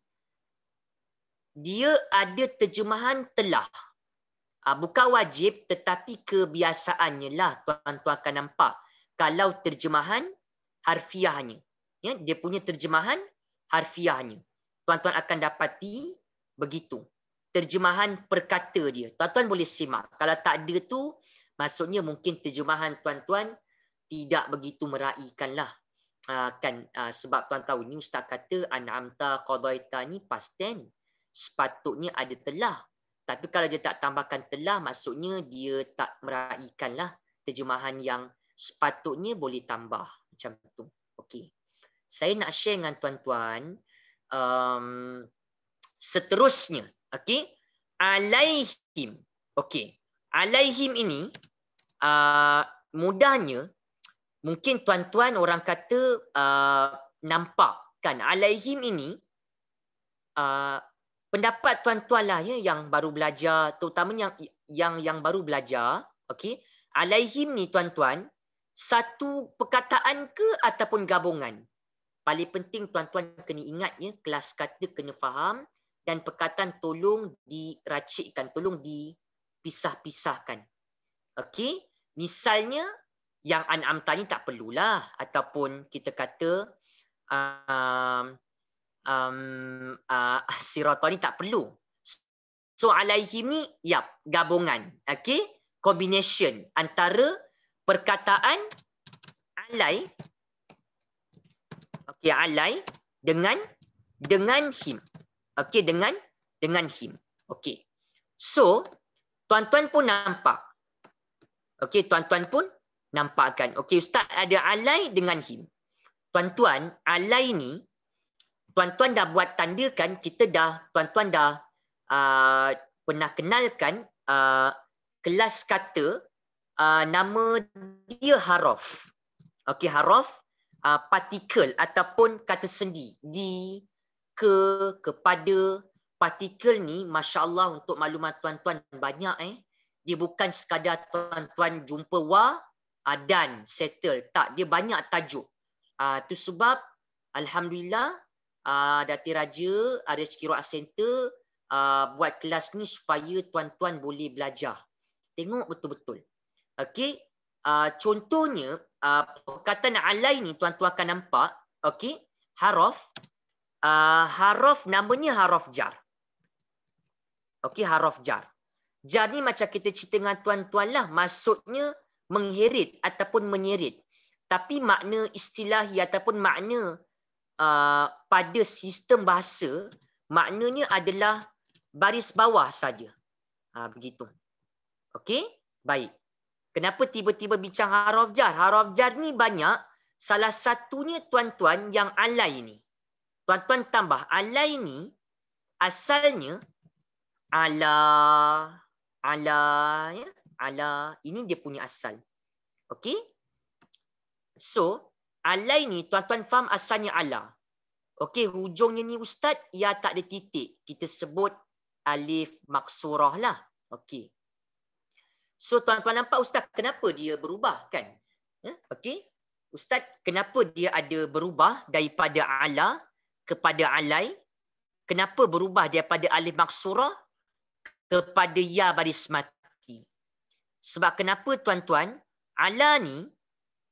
dia ada terjemahan telah. Ah, bukan wajib tetapi kebiasaannya lah tuan-tuan akan nampak. Kalau terjemahan harfiahnya. Ya, dia punya terjemahan harfiahnya. Tuan-tuan akan dapati begitu. Terjemahan perkata dia. Tuan-tuan boleh simak. Kalau tak ada tu, maksudnya mungkin terjemahan tuan-tuan tidak begitu meraihkan lah. Uh, kan, uh, sebab tuan tahu ni ustaz kata an'amta qadaita ni past sepatutnya ada telah. Tapi kalau dia tak tambahkan telah, maksudnya dia tak meraihkanlah terjemahan yang sepatutnya boleh tambah. Macam tu. Okey. Saya nak share dengan tuan-tuan um, seterusnya. Okey. Alaihim. Okey. Alaihim ini uh, mudahnya mungkin tuan-tuan orang kata uh, nampak kan alaihim ini uh, pendapat tuan-tuan lah ya yang baru belajar terutamanya yang yang yang baru belajar okey alaihim ni tuan-tuan satu perkataan ke ataupun gabungan paling penting tuan-tuan kena ingat ya kelas kata kena faham dan perkataan tolong diracikkan tolong dipisah-pisahkan okey misalnya yang an'am tadi tak perlulah ataupun kita kata uh, um, uh, sirata ni tak perlu. So alaihim ni, yap, gabungan. Okay, combination antara perkataan alai, okay, alai dengan dengan him. Okay, dengan dengan him. Okay. So, tuan-tuan pun nampak. Okay, tuan-tuan pun nampakkan. Okay, Ustaz ada alai dengan him. Tuan-tuan, alai ni, tuan-tuan dah buat tanda kan kita dah tuan-tuan dah uh, pernah kenalkan uh, kelas kata uh, nama dia harof. Okey harof uh, partikel ataupun kata sendi di ke kepada partikel ni masya-Allah untuk maklumat tuan-tuan banyak eh. Dia bukan sekadar tuan-tuan jumpa wa uh, dan settle. Tak, dia banyak tajuk. Itu uh, sebab Alhamdulillah uh, Dati Raja, Arif Kiroak Center uh, ah, buat kelas ni supaya tuan-tuan boleh belajar. Tengok betul-betul. Okay, uh, contohnya uh, perkataan alai ni tuan-tuan akan nampak, okey, haraf uh, haraf namanya haraf jar. Okay, haraf jar. Jar ni macam kita cerita dengan tuan-tuan lah, maksudnya mengherit ataupun menyerit. Tapi makna istilahi ataupun makna Uh, pada sistem bahasa maknanya adalah baris bawah saja. Ha, begitu. Okey, baik. Kenapa tiba-tiba bincang harf jar? Harf jar ni banyak. Salah satunya tuan-tuan yang alai ini. Tuan-tuan tambah alai ini asalnya ala ala ya? ala ini dia punya asal. Okey? So, Alai ni tuan-tuan faham asalnya ala. Okey, hujungnya ni ustaz, ya tak ada titik. Kita sebut alif maksurah lah. Okey. So tuan-tuan nampak ustaz kenapa dia berubah kan? Ya, okey. Ustaz, kenapa dia ada berubah daripada ala kepada alai? Kenapa berubah daripada alif maksurah kepada ya baris mati? Sebab kenapa tuan-tuan, ala ni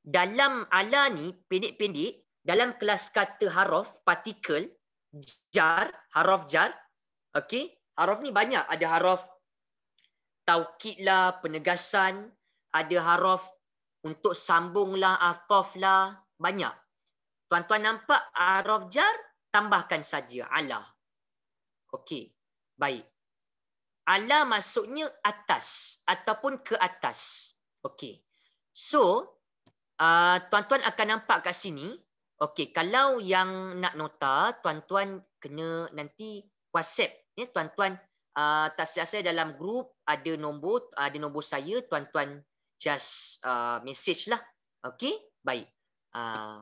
dalam ala ni pendek-pendek dalam kelas kata harof partikel jar harof jar okey harof ni banyak ada harof taukid lah penegasan ada harof untuk sambung lah ataf lah banyak tuan-tuan nampak harof jar tambahkan saja ala okey baik ala maksudnya atas ataupun ke atas okey so Ah, tuan-tuan uh, akan nampak kat sini. Okey, kalau yang nak nota, tuan-tuan kena nanti WhatsApp. Ya, tuan-tuan uh, tak silap dalam grup ada nombor ada nombor saya, tuan-tuan just uh, message lah. Okey, baik. Uh,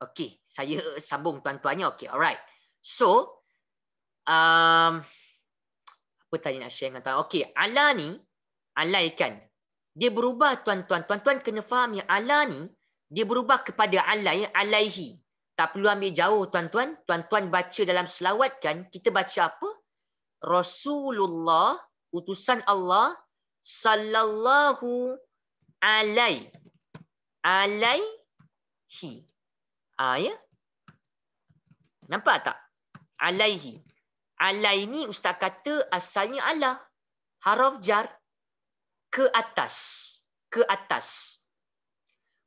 Okey, saya sambung tuan-tuannya. Okey, alright. So, um, apa tadi nak share dengan tuan? Okey, Ala ni, ala ikan dia berubah tuan-tuan. Tuan-tuan kena faham yang Allah ni, dia berubah kepada Allah yang alaihi. Tak perlu ambil jauh tuan-tuan. Tuan-tuan baca dalam selawat kan, kita baca apa? Rasulullah, utusan Allah, sallallahu alai, alaihi. Ah, ya? Nampak tak? Alaihi. Alai ni ustaz kata asalnya Allah. Harof jar ke atas ke atas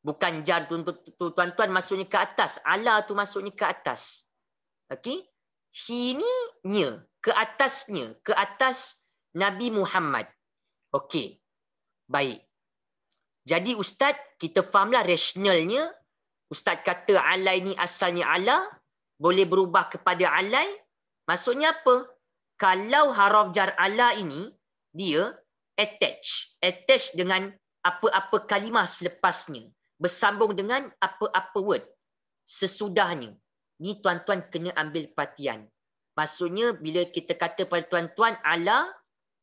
bukan jar tuan-tuan maksudnya ke atas ala tu maksudnya ke atas okey hi ke atasnya ke atas nabi Muhammad okey baik jadi ustaz kita fahamlah rasionalnya ustaz kata alai ni asalnya ala boleh berubah kepada alai maksudnya apa kalau haraf jar ala ini dia attach attach dengan apa-apa kalimah selepasnya bersambung dengan apa-apa word sesudahnya ni tuan-tuan kena ambil perhatian maksudnya bila kita kata pada tuan-tuan ala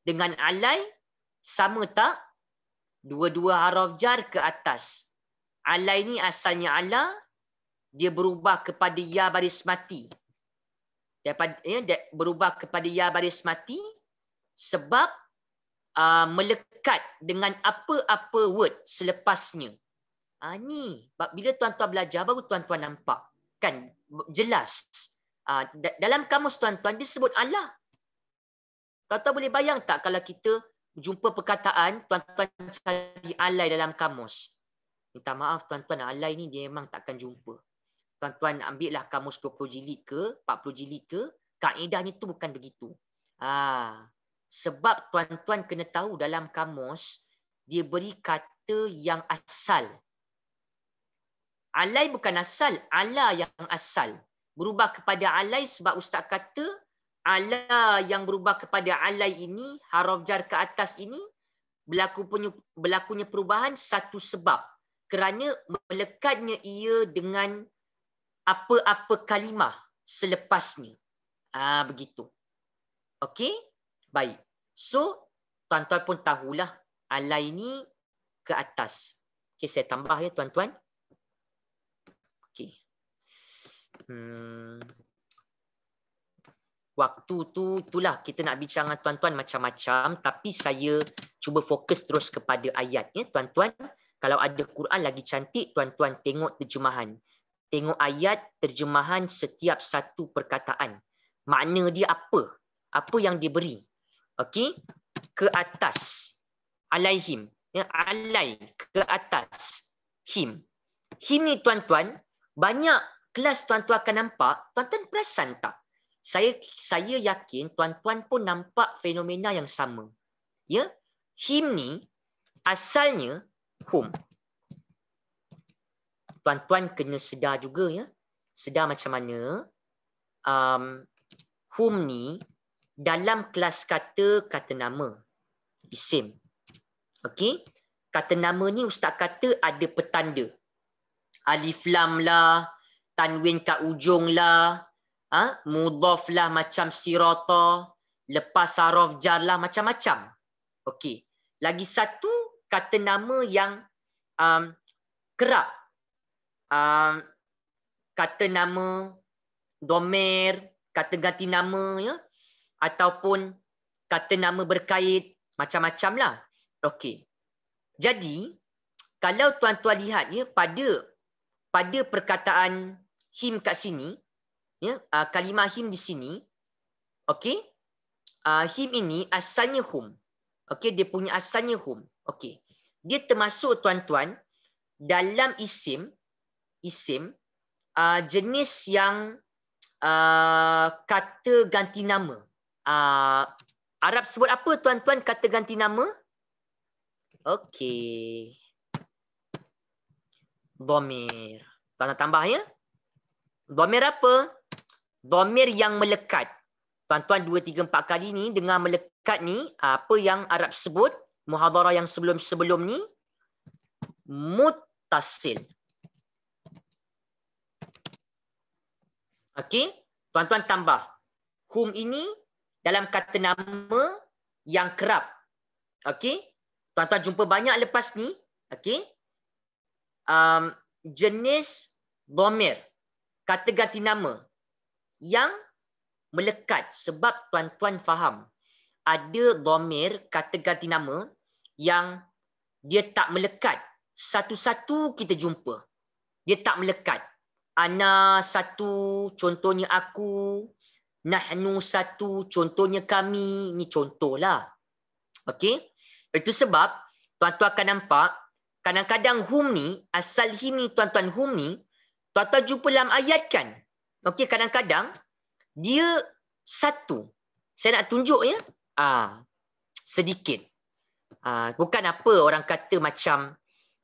dengan alai sama tak dua-dua haraf jar ke atas alai ni asalnya ala dia berubah kepada ya baris mati daripada ya, berubah kepada ya baris mati sebab uh, melekat dengan apa-apa word selepasnya. Uh, ni, bila tuan-tuan belajar baru tuan-tuan nampak. Kan, jelas. Uh, dalam kamus tuan-tuan dia sebut Allah. Tuan-tuan boleh bayang tak kalau kita jumpa perkataan tuan-tuan cari alai dalam kamus. Minta maaf tuan-tuan, alai ni dia memang takkan jumpa. Tuan-tuan ambillah kamus 20 jilid ke, 40 jilid ke, kaedah ni tu bukan begitu. Ah, sebab tuan-tuan kena tahu dalam kamus, dia beri kata yang asal. Alai bukan asal, ala yang asal. Berubah kepada alai sebab ustaz kata, ala yang berubah kepada alai ini, haraf jar ke atas ini, berlaku punya, berlakunya perubahan satu sebab. Kerana melekatnya ia dengan apa-apa kalimah selepasnya. Ah begitu. Okey? Baik. So, tuan-tuan pun tahulah alai ni ke atas. Okey, saya tambah ya tuan-tuan. Okay, Hmm. Waktu tu itulah kita nak bicara dengan tuan-tuan macam-macam tapi saya cuba fokus terus kepada ayat ya tuan-tuan. Kalau ada Quran lagi cantik tuan-tuan tengok terjemahan. Tengok ayat terjemahan setiap satu perkataan. Makna dia apa? Apa yang diberi? okey ke atas alaihim ya alai ke atas him him ni tuan-tuan banyak kelas tuan-tuan akan nampak tuan-tuan perasan tak saya saya yakin tuan-tuan pun nampak fenomena yang sama ya him ni asalnya hum tuan-tuan kena sedar juga ya sedar macam mana um, hum ni dalam kelas kata kata nama isim okey kata nama ni ustaz kata ada petanda alif lam lah tanwin kat ujung lah ha? mudhaf lah macam sirata lepas saraf jar lah macam-macam okey lagi satu kata nama yang um, kerap um, kata nama domer kata ganti nama ya ataupun kata nama berkait macam-macam lah. Okey. Jadi kalau tuan-tuan lihat ya pada pada perkataan him kat sini ya uh, kalimah him di sini okey uh, ah, him ini asalnya hum okey dia punya asalnya hum okey dia termasuk tuan-tuan dalam isim isim uh, jenis yang uh, kata ganti nama uh, Arab sebut apa tuan-tuan kata ganti nama? Okey. Dhamir. Tuan nak tambah ya? Dhamir apa? Dhamir yang melekat. Tuan-tuan 2 3 4 kali ni dengan melekat ni apa yang Arab sebut muhadarah yang sebelum-sebelum ni mutasil. Okey, tuan-tuan tambah. Hum ini dalam kata nama yang kerap. Okey. Tuan-tuan jumpa banyak lepas ni. Okey. Um, jenis domir. Kata ganti nama. Yang melekat. Sebab tuan-tuan faham. Ada domir kata ganti nama. Yang dia tak melekat. Satu-satu kita jumpa. Dia tak melekat. Ana satu. Contohnya aku. Aku nahnu satu contohnya kami ni contohlah okey itu sebab tuan-tuan akan nampak kadang-kadang hum ni asal him ni tuan-tuan hum ni tuan-tuan jumpa dalam ayat kan okey kadang-kadang dia satu saya nak tunjuk ya ah sedikit ah bukan apa orang kata macam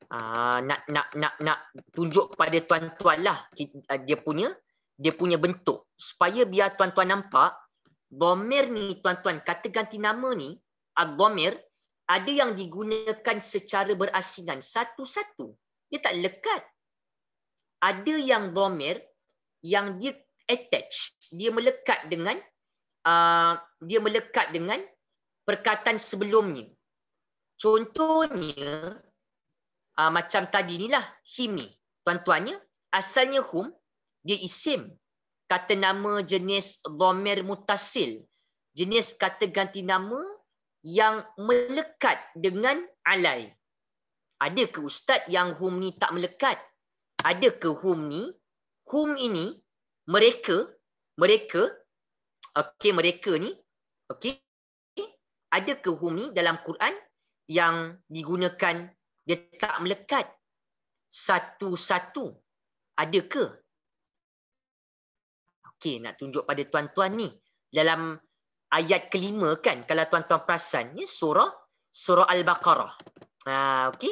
ah nak nak nak nak tunjuk pada tuan-tuanlah ah, dia punya dia punya bentuk supaya biar tuan-tuan nampak dhamir ni tuan-tuan kata ganti nama ni ad ah, ada yang digunakan secara berasingan satu-satu dia tak lekat ada yang dhamir yang dia attach dia melekat dengan uh, dia melekat dengan perkataan sebelumnya contohnya uh, macam tadi inilah him ni lah, tuan-tuannya asalnya hum dia isim kata nama jenis dhamir mutasil jenis kata ganti nama yang melekat dengan alai ada ke ustaz yang hum ni tak melekat ada ke hum ni hum ini mereka mereka okey mereka ni okey ada ke hum ni dalam Quran yang digunakan dia tak melekat satu-satu ada ke okey nak tunjuk pada tuan-tuan ni dalam ayat kelima kan kalau tuan-tuan perasan ni surah surah al-baqarah ha okey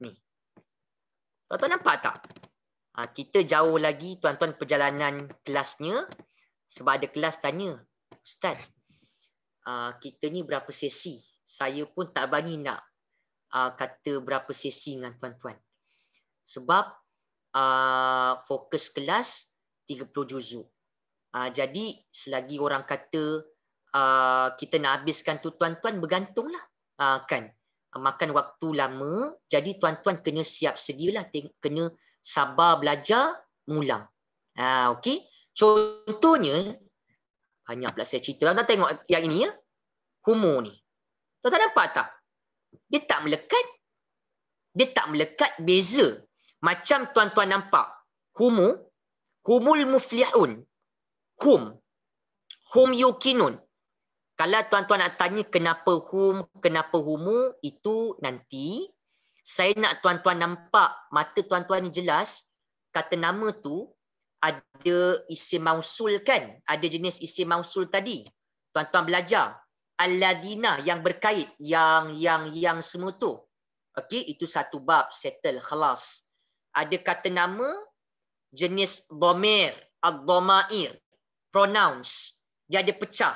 ni tuan-tuan nampak tak ha, kita jauh lagi tuan-tuan perjalanan kelasnya sebab ada kelas tanya ustaz ha, kita ni berapa sesi saya pun tak berani nak uh, kata berapa sesi dengan tuan-tuan. Sebab uh, fokus kelas 30 juzuk. Uh, jadi selagi orang kata uh, kita nak habiskan tu tuan-tuan bergantunglah uh, kan uh, makan waktu lama jadi tuan-tuan kena siap sedialah lah, kena sabar belajar mengulang ha uh, okey contohnya banyak pula saya cerita tuan tengok yang ini ya humo ni tuan nampak tak dia tak melekat dia tak melekat beza macam tuan-tuan nampak humo humul muflihun hum hum yukinun kalau tuan-tuan nak tanya kenapa hum kenapa humu itu nanti saya nak tuan-tuan nampak mata tuan-tuan ni jelas kata nama tu ada isim mausul kan ada jenis isim mausul tadi tuan-tuan belajar alladina yang berkait yang yang yang semua tu okey itu satu bab settle khalas ada kata nama jenis dhamir ad-dhamair Pronouns, dia ada pecah.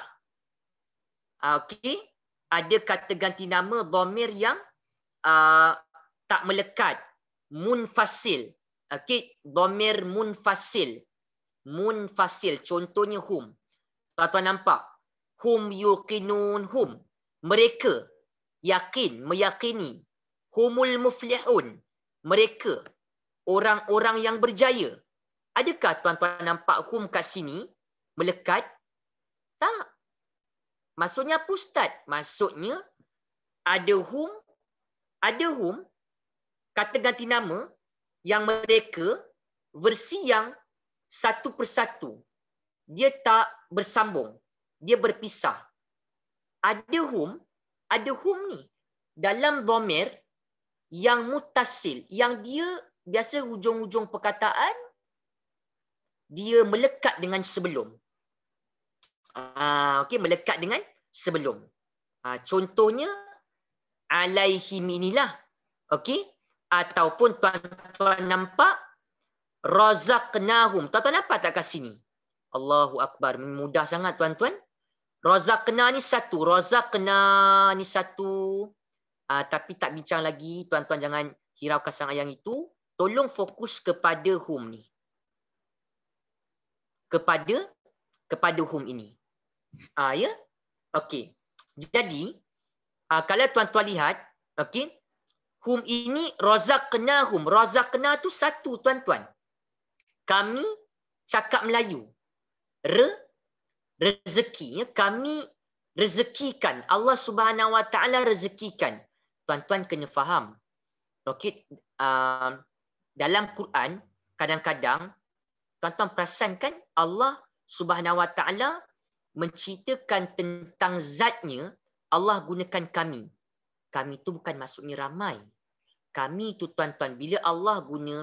Ah, okey, ada kata ganti nama dhamir yang uh, tak melekat munfasil. Okey, dhamir munfasil. Munfasil contohnya hum. Tuan-tuan nampak? Hum yuqinun hum. Mereka yakin, meyakini. Humul muflihun. Mereka orang-orang yang berjaya. Adakah tuan-tuan nampak hum kat sini? melekat? Tak. Maksudnya apa Ustaz? Maksudnya ada whom, ada whom, kata ganti nama yang mereka versi yang satu persatu. Dia tak bersambung. Dia berpisah. Ada whom, ada whom ni. Dalam domer yang mutasil, yang dia biasa hujung-hujung perkataan, dia melekat dengan sebelum uh, okey melekat dengan sebelum uh, contohnya alaihim inilah okay, ataupun tuan-tuan nampak razaqnahum tuan-tuan nampak tak kat sini Allahu akbar mudah sangat tuan-tuan razaqna ni satu razaqna ni satu uh, tapi tak bincang lagi tuan-tuan jangan hirau kasang ayang itu tolong fokus kepada hum ni kepada kepada hum ini Ha, ya? Okey. Jadi, ha, kalau tuan-tuan lihat, okey, hum ini rozak kena hum. rozak kena tu satu, tuan-tuan. Kami cakap Melayu. Re, rezeki. Ya? Kami rezekikan. Allah subhanahu wa ta'ala rezekikan. Tuan-tuan kena faham. Okey, uh, dalam Quran, kadang-kadang, tuan-tuan perasan kan Allah subhanahu wa ta'ala menceritakan tentang zatnya, Allah gunakan kami. Kami itu bukan maksudnya ramai. Kami itu tuan-tuan. Bila Allah guna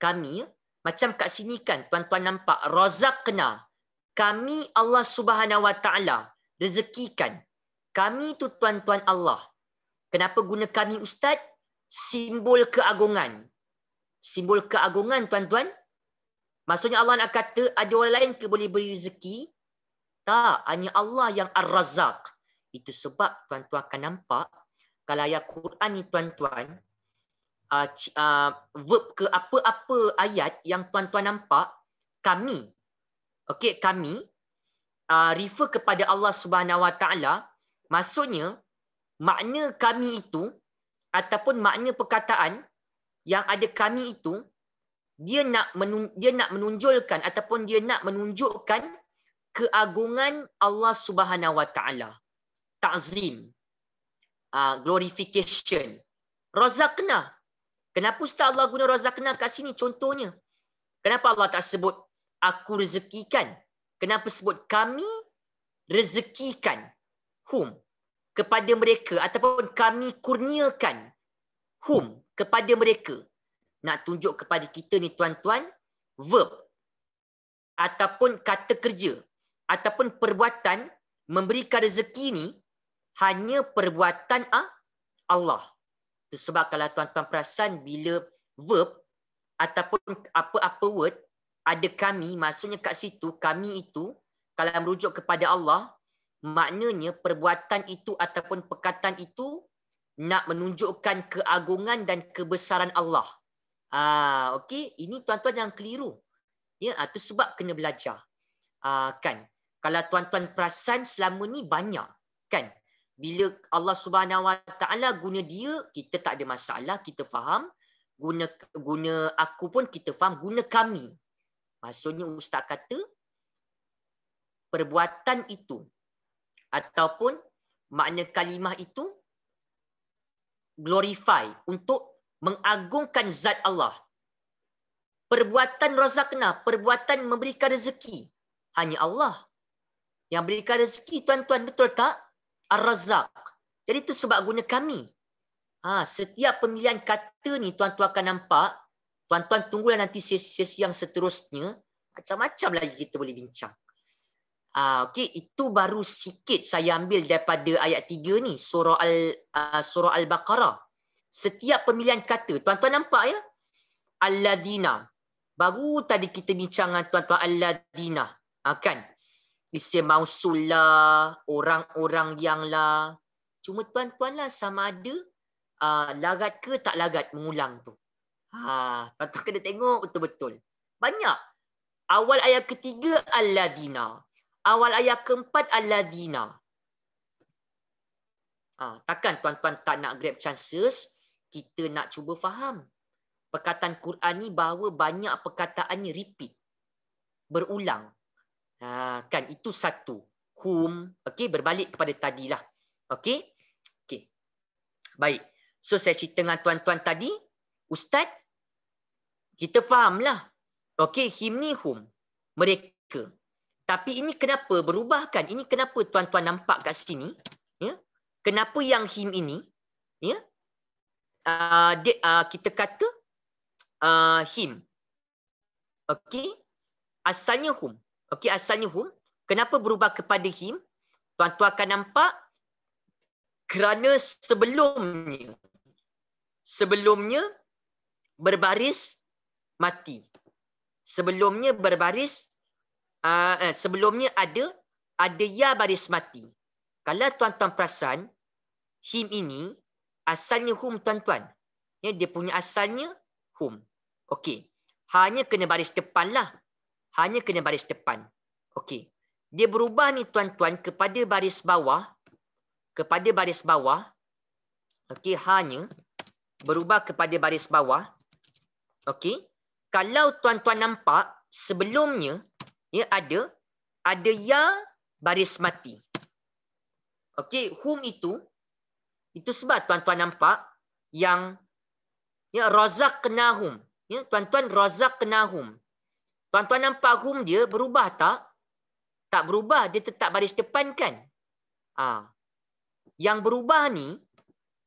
kami, macam kat sini kan tuan-tuan nampak, kena Kami Allah subhanahu wa ta'ala rezekikan. Kami itu tuan-tuan Allah. Kenapa guna kami ustaz? Simbol keagungan. Simbol keagungan tuan-tuan. Maksudnya Allah nak kata ada orang lain ke boleh beri rezeki tak, hanya Allah yang Ar-Razak. Itu sebab tuan-tuan akan nampak kalau ayat Quran ni tuan-tuan uh, uh, verb ke apa-apa ayat yang tuan-tuan nampak kami. Okey, kami uh, refer kepada Allah Subhanahu Wa Taala. Maksudnya makna kami itu ataupun makna perkataan yang ada kami itu dia nak menun- dia nak menunjulkan ataupun dia nak menunjukkan keagungan Allah Subhanahu Wa Taala. Ta'zim. Uh, glorification. rozakna. Kenapa Ustaz Allah guna rozakna kat sini contohnya? Kenapa Allah tak sebut aku rezekikan? Kenapa sebut kami rezekikan? Whom? Kepada mereka ataupun kami kurniakan? Whom? Kepada mereka. Nak tunjuk kepada kita ni tuan-tuan, verb ataupun kata kerja ataupun perbuatan memberikan rezeki ni hanya perbuatan ah Allah. Itu sebab kalau tuan-tuan perasan bila verb ataupun apa-apa word ada kami, maksudnya kat situ, kami itu kalau merujuk kepada Allah, maknanya perbuatan itu ataupun perkataan itu nak menunjukkan keagungan dan kebesaran Allah. Ah, okey, ini tuan-tuan yang keliru. Ya, itu ah, sebab kena belajar. Ah, kan kalau tuan-tuan perasan selama ni banyak kan bila Allah Subhanahu Wa Taala guna dia kita tak ada masalah kita faham guna guna aku pun kita faham guna kami maksudnya ustaz kata perbuatan itu ataupun makna kalimah itu glorify untuk mengagungkan zat Allah perbuatan rozakna, perbuatan memberikan rezeki hanya Allah yang berikan rezeki tuan-tuan betul tak? Ar-Razzaq. Jadi itu sebab guna kami. Ha, setiap pemilihan kata ni tuan-tuan akan nampak. Tuan-tuan tunggulah nanti sesi-sesi yang seterusnya. Macam-macam lagi kita boleh bincang. Ha, okay. Itu baru sikit saya ambil daripada ayat tiga ni. Surah, Al, uh, Surah Al-Baqarah. Setiap pemilihan kata. Tuan-tuan nampak ya? Al-Ladhina. Baru tadi kita bincang dengan tuan-tuan Al-Ladhina. Ha, kan? isi mausul lah, orang-orang yang lah. Cuma tuan-tuan lah sama ada uh, ah, lagat ke tak lagat mengulang tu. Ha, ah, tuan kena tengok betul-betul. Banyak. Awal ayat ketiga, Al-Ladina. Awal ayat keempat, Al-Ladina. Ha, ah, takkan tuan-tuan tak nak grab chances, kita nak cuba faham. Perkataan Quran ni bahawa banyak perkataannya repeat. Berulang. Ah, kan itu satu whom okey berbalik kepada tadilah. Okey? Okey. Baik. So saya cerita dengan tuan-tuan tadi, ustaz kita fahamlah. Okey, him ni whom mereka. Tapi ini kenapa berubah kan? Ini kenapa tuan-tuan nampak kat sini? Ya? Kenapa yang him ini? Ya? Uh, ah, di, uh, ah, kita kata uh, him. Okey? Asalnya whom. Okey, asalnya hum. Kenapa berubah kepada him? Tuan-tuan akan nampak kerana sebelumnya sebelumnya berbaris mati. Sebelumnya berbaris uh, eh, sebelumnya ada ada ya baris mati. Kalau tuan-tuan perasan him ini asalnya hum tuan-tuan. Ya, dia punya asalnya hum. Okey. Hanya kena baris depan lah hanya kena baris depan. Okey. Dia berubah ni tuan-tuan kepada baris bawah kepada baris bawah. Okey, hanya berubah kepada baris bawah. Okey. Kalau tuan-tuan nampak sebelumnya ya ada ada ya baris mati. Okey, hum itu itu sebab tuan-tuan nampak yang ya razaqnahum ya tuan-tuan razaqnahum Tuan-tuan nampak hum dia berubah tak? Tak berubah, dia tetap baris depan kan? Ha. Yang berubah ni,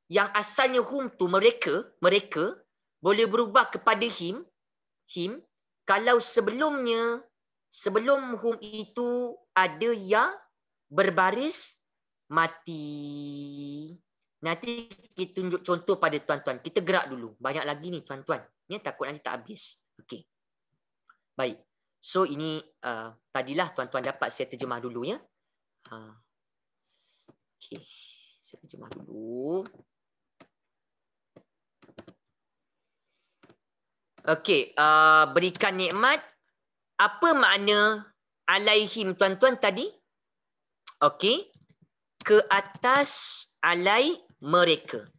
yang asalnya hum tu mereka, mereka boleh berubah kepada him, him kalau sebelumnya sebelum hum itu ada ya berbaris mati. Nanti kita tunjuk contoh pada tuan-tuan. Kita gerak dulu. Banyak lagi ni tuan-tuan. Ya, takut nanti tak habis. Baik. So ini uh, tadilah tuan-tuan dapat saya terjemah dulu ya. Uh, Okey. Saya terjemah dulu. Okey, uh, berikan nikmat apa makna alaihim tuan-tuan tadi? Okey. Ke atas alai mereka.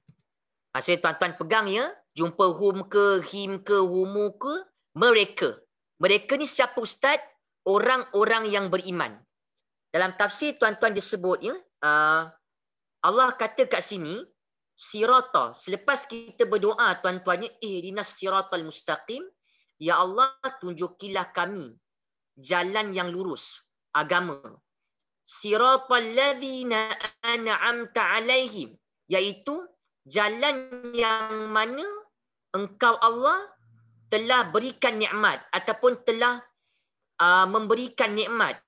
Maksudnya tuan-tuan pegang ya, jumpa hum ke, him ke, humu ke, mereka. Mereka ni siapa ustaz? Orang-orang yang beriman. Dalam tafsir tuan-tuan disebut ya, uh, Allah kata kat sini sirata selepas kita berdoa tuan-tuannya ihdinas eh, siratal mustaqim ya Allah tunjukilah kami jalan yang lurus agama siratal ladzina an'amta alaihim iaitu jalan yang mana engkau Allah telah berikan nikmat ataupun telah uh, memberikan nikmat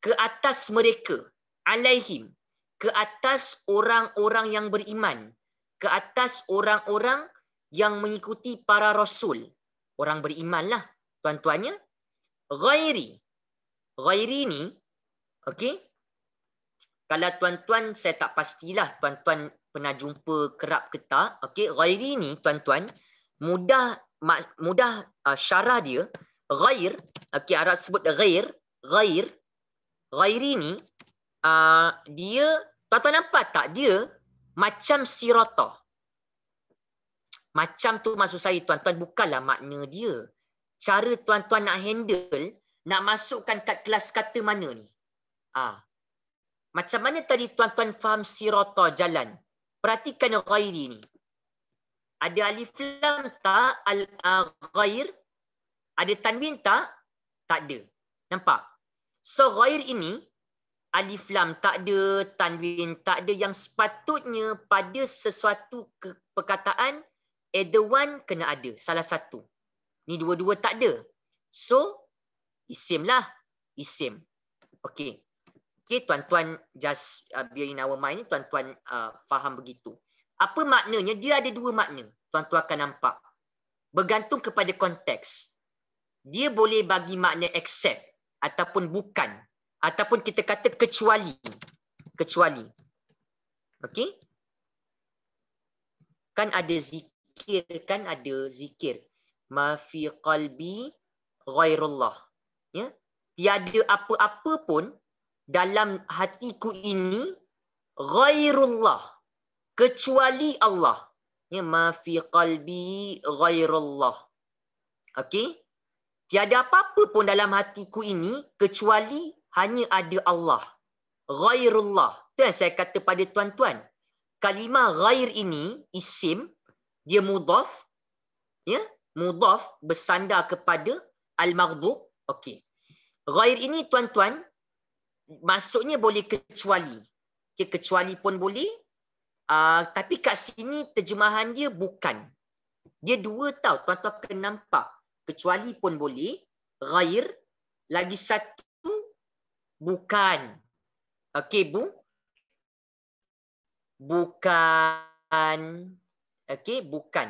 ke atas mereka alaihim ke atas orang-orang yang beriman ke atas orang-orang yang mengikuti para rasul orang berimanlah tuan-tuannya ghairi ghairi ni okey kalau tuan-tuan saya tak pastilah tuan-tuan pernah jumpa kerap ke tak okey ghairi ni tuan-tuan mudah mudah uh, syarah dia ghair okay, Arab sebut ghair ghair ghairi ni uh, dia tuan-tuan nampak tak dia macam sirata macam tu maksud saya tuan-tuan bukanlah makna dia cara tuan-tuan nak handle nak masukkan kat kelas kata mana ni ah uh. macam mana tadi tuan-tuan faham sirata jalan perhatikan ghairi ni ada alif lam tak al-ghair? Uh, ada tanwin tak? Tak ada. Nampak? So ghair ini alif lam tak ada, tanwin tak ada yang sepatutnya pada sesuatu perkataan either eh, one kena ada, salah satu. Ni dua-dua tak ada. So isim lah, isim. Okay. Okay, tuan-tuan just uh, be our mind ni, tuan-tuan uh, faham begitu. Apa maknanya? Dia ada dua makna. Tuan-tuan akan nampak. Bergantung kepada konteks. Dia boleh bagi makna accept ataupun bukan ataupun kita kata kecuali. Kecuali. Okay? Kan ada zikir kan ada zikir. Ma fi qalbi ghairullah. Ya? Tiada apa-apa pun dalam hatiku ini ghairullah kecuali Allah. Ya ma fi qalbi ghairullah. Okey? Tiada apa-apa pun dalam hatiku ini kecuali hanya ada Allah. Ghairullah. Itu yang saya kata pada tuan-tuan. Kalimah ghair ini isim dia mudhaf ya mudhaf bersandar kepada al-maghdub. Okey. Ghair ini tuan-tuan maksudnya boleh kecuali. Okay, kecuali pun boleh, Uh, tapi kat sini terjemahan dia bukan. Dia dua tau. Tuan-tuan kena nampak. Kecuali pun boleh. Ghair. Lagi satu. Bukan. Okey, bu. Bukan. Okey, bukan.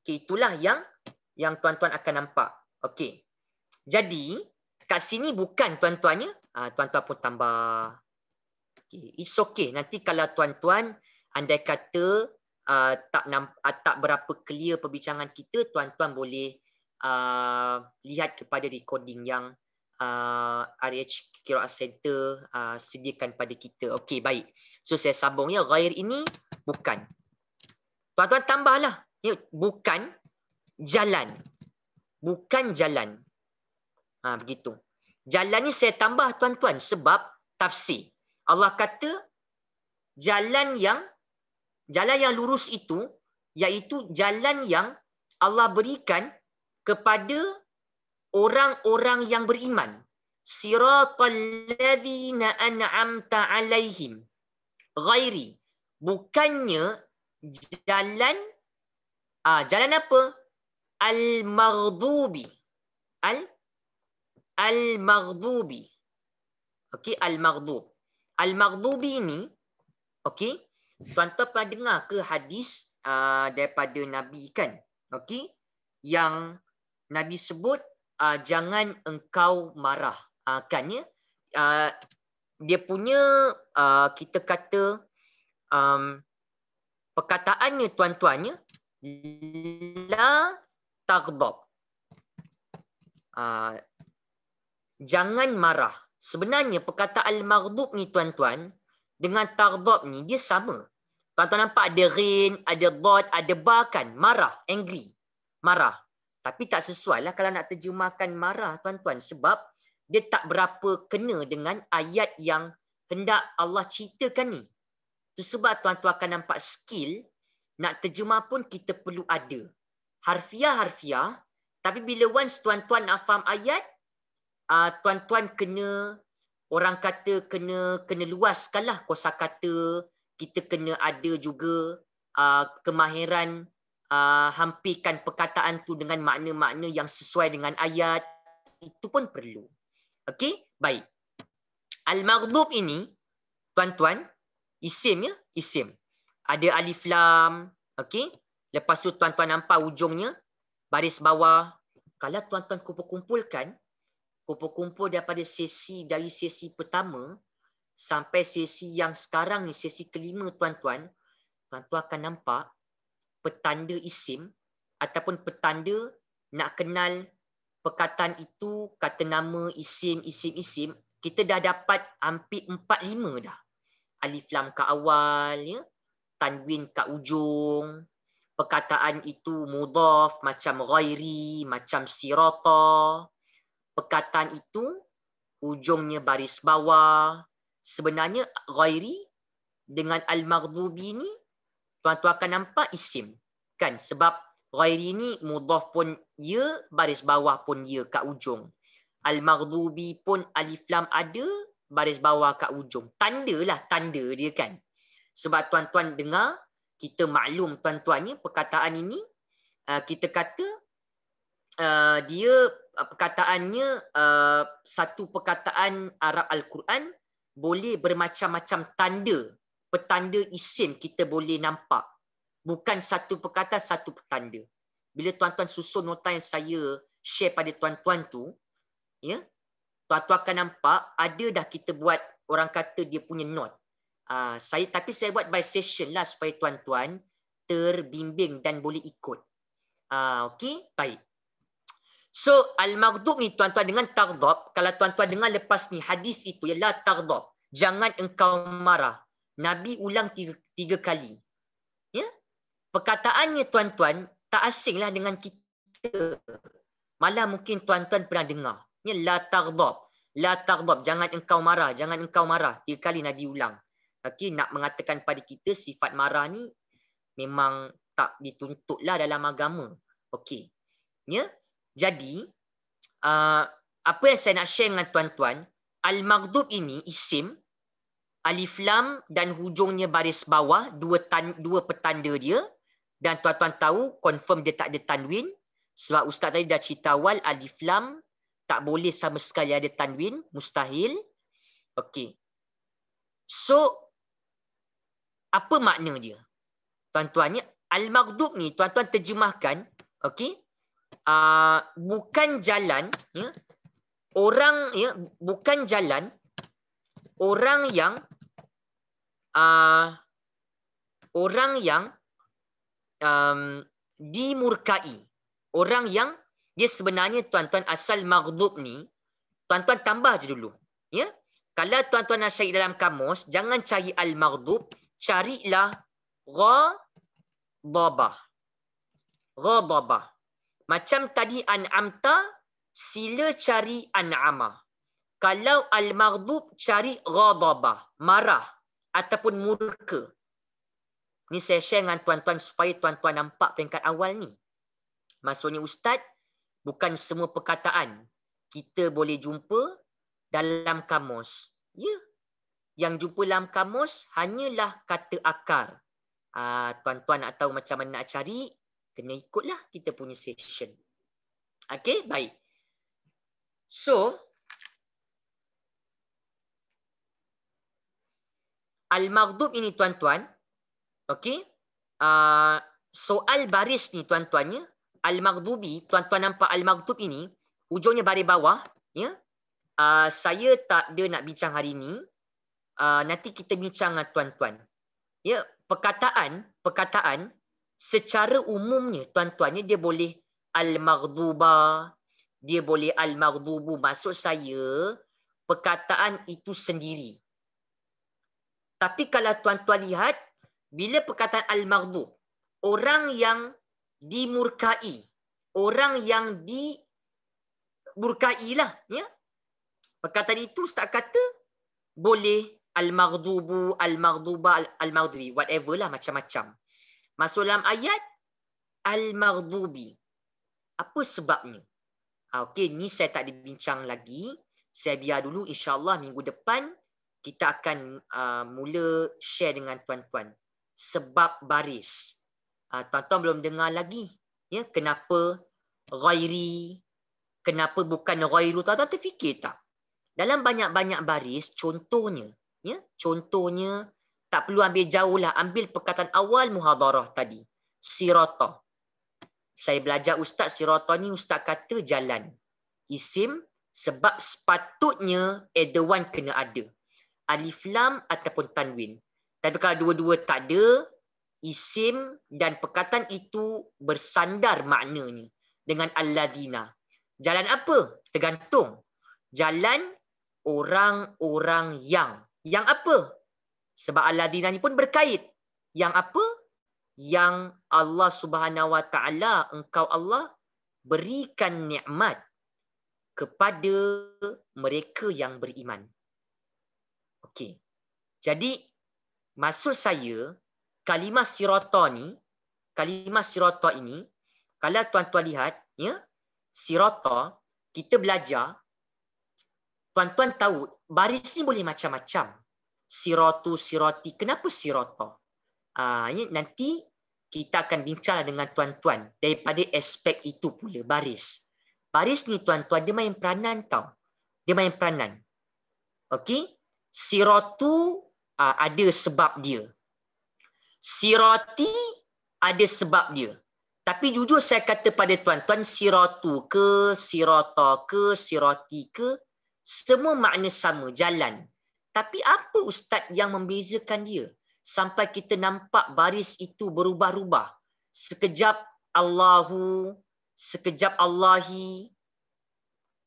Okey, itulah yang yang tuan-tuan akan nampak. Okey. Jadi, kat sini bukan tuan-tuannya. Uh, tuan-tuan pun tambah. Okay. It's okay. Nanti kalau tuan-tuan andai kata uh, tak uh, tak berapa clear perbincangan kita tuan-tuan boleh uh, lihat kepada recording yang uh, RH Kiroa Center uh, sediakan pada kita. Okey, baik. So saya sambung ya, ghair ini bukan. Tuan-tuan tambahlah. Ya, bukan jalan. Bukan jalan. Ha, begitu. Jalan ni saya tambah tuan-tuan sebab tafsir. Allah kata jalan yang jalan yang lurus itu iaitu jalan yang Allah berikan kepada orang-orang yang beriman siratal ladzina an'amta alaihim ghairi bukannya jalan ah jalan apa al maghdubi al al maghdubi okey al maghdub al maghdubi ini okey Tuan-tuan pernah dengar ke hadis uh, daripada Nabi kan? Okey. Yang Nabi sebut uh, jangan engkau marah. Uh, kan ya? Uh, dia punya uh, kita kata um, perkataannya tuan-tuannya la tagdab. Uh, jangan marah. Sebenarnya perkataan al-maghdub ni tuan-tuan dengan tardab ni dia sama. Tuan-tuan nampak ada rin, ada dot, ada bahkan Marah, angry. Marah. Tapi tak sesuai lah kalau nak terjemahkan marah tuan-tuan. Sebab dia tak berapa kena dengan ayat yang hendak Allah ceritakan ni. Itu sebab tuan-tuan akan nampak skill nak terjemah pun kita perlu ada. Harfiah-harfiah. Tapi bila once tuan-tuan nak faham ayat, uh, tuan-tuan kena orang kata kena kena luaskanlah kosakata kita kena ada juga uh, kemahiran uh, hampirkan perkataan tu dengan makna-makna yang sesuai dengan ayat itu pun perlu. Okey, baik. Al-maghdub ini tuan-tuan isim ya, isim. Ada alif lam, okey. Lepas tu tuan-tuan nampak ujungnya baris bawah. Kalau tuan-tuan kumpul-kumpulkan, kumpul-kumpul daripada sesi dari sesi pertama sampai sesi yang sekarang ni sesi kelima tuan-tuan tuan-tuan akan nampak petanda isim ataupun petanda nak kenal perkataan itu kata nama isim isim isim kita dah dapat hampir empat lima dah alif lam ke awal ya tanwin ke ujung perkataan itu mudhaf macam ghairi macam sirata perkataan itu ujungnya baris bawah sebenarnya ghairi dengan al-maghdubi ni tuan-tuan akan nampak isim kan sebab ghairi ni mudhaf pun ya baris bawah pun ya kat ujung al-maghdubi pun alif lam ada baris bawah kat ujung tandalah tanda dia kan sebab tuan-tuan dengar kita maklum tuan-tuannya perkataan ini uh, kita kata uh, dia Eh, perkataannya uh, satu perkataan Arab Al-Quran boleh bermacam-macam tanda petanda isim kita boleh nampak bukan satu perkataan satu petanda bila tuan-tuan susun nota yang saya share pada tuan-tuan tu ya tuan-tuan akan nampak ada dah kita buat orang kata dia punya note uh, ah, saya tapi saya buat by session lah supaya tuan-tuan terbimbing dan boleh ikut uh, okey baik So al-maghdub ni tuan-tuan dengan tardab, kalau tuan-tuan dengar lepas ni hadis itu ialah tardab. Jangan engkau marah. Nabi ulang tiga, tiga kali. Ya? Perkataannya tuan-tuan tak asinglah dengan kita. Malah mungkin tuan-tuan pernah dengar. Ya la tardab. La tardab, jangan engkau marah, jangan engkau marah. Tiga kali Nabi ulang. Okey, nak mengatakan pada kita sifat marah ni memang tak dituntutlah dalam agama. Okey. Ya? Jadi, uh, apa yang saya nak share dengan tuan-tuan, Al-Maghdub ini isim, alif lam dan hujungnya baris bawah, dua, tan, dua petanda dia. Dan tuan-tuan tahu, confirm dia tak ada tanwin. Sebab Ustaz tadi dah cerita awal, alif lam tak boleh sama sekali ada tanwin. Mustahil. Okey. So, apa makna dia? Tuan-tuan, Al-Maghdub ni, tuan-tuan terjemahkan, okey, Ah, bukan jalan ya orang ya bukan jalan orang yang uh, orang yang um, dimurkai orang yang dia sebenarnya tuan-tuan asal maghdub ni tuan-tuan tambah je dulu ya kalau tuan-tuan nak cari dalam kamus jangan cari al maghdub carilah ghadabah ghadabah macam tadi an'amta, sila cari anama. Kalau al-maghdub cari ghadabah, marah ataupun murka. Ni saya share dengan tuan-tuan supaya tuan-tuan nampak peringkat awal ni. Maksudnya ustaz, bukan semua perkataan kita boleh jumpa dalam kamus. Ya. Yang jumpa dalam kamus hanyalah kata akar. Ah, tuan-tuan nak tahu macam mana nak cari, kena ikutlah kita punya session. Okay, baik. So, Al-Maghdub ini tuan-tuan, okay, uh, ah, soal baris ni tuan-tuannya, Al-Maghdubi, tuan-tuan nampak Al-Maghdub ini, ujungnya baris bawah, ya, yeah? Uh, saya tak ada nak bincang hari ini. Uh, ah, nanti kita bincang dengan lah tuan-tuan. Ya, yeah, perkataan, perkataan, secara umumnya tuan-tuannya dia boleh al-maghduba dia boleh al-maghdubu maksud saya perkataan itu sendiri tapi kalau tuan-tuan lihat bila perkataan al-maghdub orang yang dimurkai orang yang di murkailah ya perkataan itu tak kata boleh al-maghdubu al-maghduba al-maghdubi whatever lah macam-macam Masuk dalam ayat Al-Maghdubi. Apa sebabnya? Ah, okey, ni saya tak dibincang lagi. Saya biar dulu Insyaallah minggu depan kita akan uh, mula share dengan tuan-tuan sebab baris. Uh, tuan-tuan belum dengar lagi. Ya, kenapa ghairi? Kenapa bukan ghairu? Tuan-tuan terfikir tak? Dalam banyak-banyak baris contohnya, ya, contohnya tak perlu ambil jauh lah. Ambil perkataan awal muhadarah tadi. Sirata. Saya belajar ustaz sirata ni ustaz kata jalan. Isim sebab sepatutnya either kena ada. Alif lam ataupun tanwin. Tapi kalau dua-dua tak ada, isim dan perkataan itu bersandar maknanya dengan alladzina. Jalan apa? Tergantung. Jalan orang-orang yang. Yang apa? Sebab Al-Ladina ni pun berkait. Yang apa? Yang Allah subhanahu wa ta'ala, engkau Allah, berikan nikmat kepada mereka yang beriman. Okey. Jadi, maksud saya, kalimah sirata ni, kalimah sirata ini, kalau tuan-tuan lihat, ya, sirata, kita belajar, tuan-tuan tahu, baris ni boleh macam-macam sirotu siroti. Kenapa siroto? Ah, ya, nanti kita akan bincang dengan tuan-tuan daripada aspek itu pula, baris. Baris ni tuan-tuan, dia main peranan tau. Dia main peranan. Okay, Sirotu ah, ada sebab dia. Siroti ada sebab dia. Tapi jujur saya kata pada tuan-tuan, sirotu ke, siroto ke, siroti ke, semua makna sama, jalan. Tapi apa ustaz yang membezakan dia? Sampai kita nampak baris itu berubah-ubah. Sekejap Allahu, sekejap Allahi.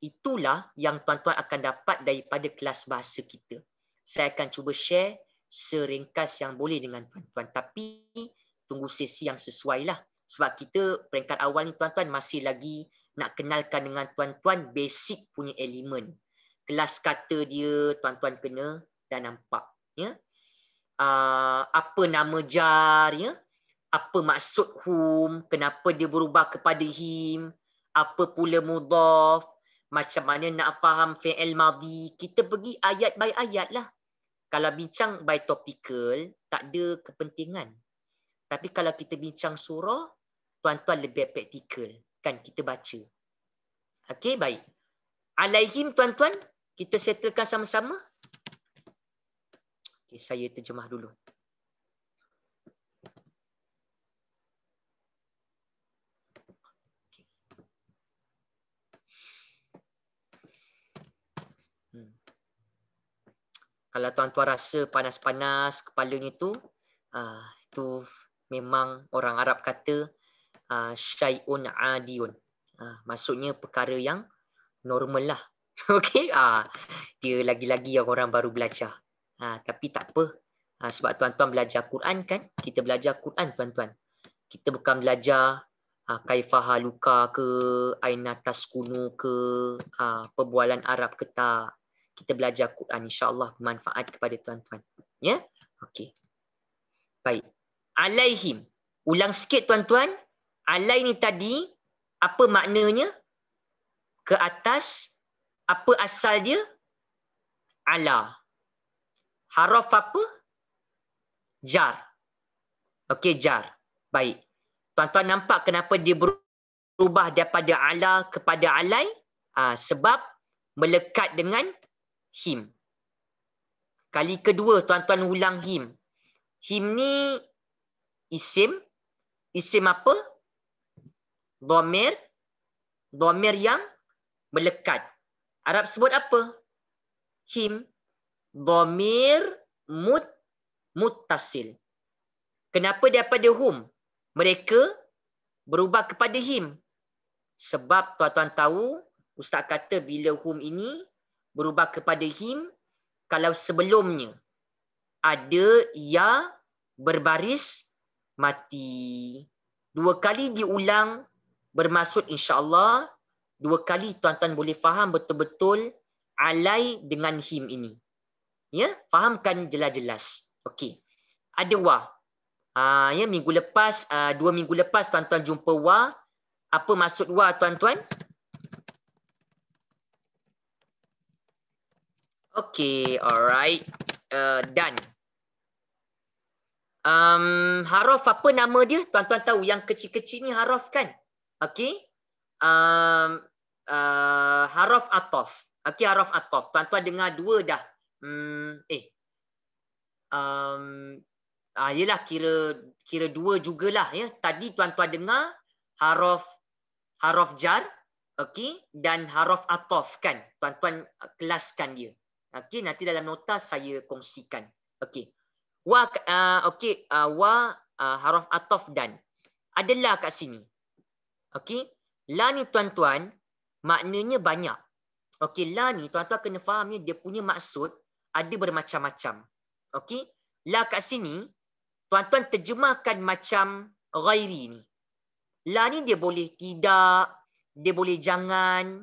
Itulah yang tuan-tuan akan dapat daripada kelas bahasa kita. Saya akan cuba share seringkas yang boleh dengan tuan-tuan. Tapi tunggu sesi yang sesuai lah. Sebab kita peringkat awal ni tuan-tuan masih lagi nak kenalkan dengan tuan-tuan basic punya elemen kelas kata dia tuan-tuan kena dan nampak ya uh, apa nama jar ya apa maksud hum kenapa dia berubah kepada him apa pula mudhaf macam mana nak faham fi'il madhi kita pergi ayat by ayat lah kalau bincang by topical tak ada kepentingan tapi kalau kita bincang surah tuan-tuan lebih praktikal kan kita baca okey baik alaihim tuan-tuan kita settlekan sama-sama. Okay, saya terjemah dulu. Hmm. Kalau tuan-tuan rasa panas-panas kepalanya tu, uh, ah, itu memang orang Arab kata uh, syai'un adiun. Uh, maksudnya perkara yang normal lah. Okay, ah, dia lagi-lagi yang orang baru belajar. Ha, tapi tak apa. Ha, sebab tuan-tuan belajar Quran kan? Kita belajar Quran tuan-tuan. Kita bukan belajar ha, kaifah haluka ke, aina taskunu ke, ha, perbualan Arab ke tak. Kita belajar Quran insyaAllah bermanfaat kepada tuan-tuan. Ya? okay. Baik. Alaihim. Ulang sikit tuan-tuan. Alai ni tadi, apa maknanya? Ke atas apa asal dia? Ala. Haraf apa? Jar. Okey, jar. Baik. Tuan-tuan nampak kenapa dia berubah daripada ala kepada alai? Ha, sebab melekat dengan him. Kali kedua, tuan-tuan ulang him. Him ni isim. Isim apa? Dhamir. Dhamir yang melekat. Arab sebut apa? Him. Domir mut mutasil. Kenapa daripada whom? Mereka berubah kepada him. Sebab tuan-tuan tahu, Ustaz kata bila whom ini berubah kepada him, kalau sebelumnya ada ya berbaris mati. Dua kali diulang bermaksud insya Allah dua kali tuan-tuan boleh faham betul-betul alai dengan him ini. Ya, fahamkan jelas-jelas. Okey. Ada wa. Ha, ya minggu lepas uh, dua minggu lepas tuan-tuan jumpa wa. Apa maksud wa tuan-tuan? Okey, alright. Uh, done. Um, haraf apa nama dia? Tuan-tuan tahu yang kecil-kecil ni haraf kan? Okay. Um, uh, ah, haraf atof. Okey, haraf atof. Tuan-tuan dengar dua dah. Hmm, eh. Um, ah, yelah, kira kira dua jugalah. Ya. Tadi tuan-tuan dengar haraf haraf jar. Okey, dan haraf atof kan. Tuan-tuan kelaskan dia. Okey, nanti dalam nota saya kongsikan. Okey. Wa, uh, okey. Uh, wa, uh, haraf atof dan. Adalah kat sini. Okey. La tuan-tuan, maknanya banyak. Okey, la ni tuan-tuan kena fahamnya dia punya maksud ada bermacam-macam. Okey, la kat sini tuan-tuan terjemahkan macam ghairi ni. La ni dia boleh tidak, dia boleh jangan.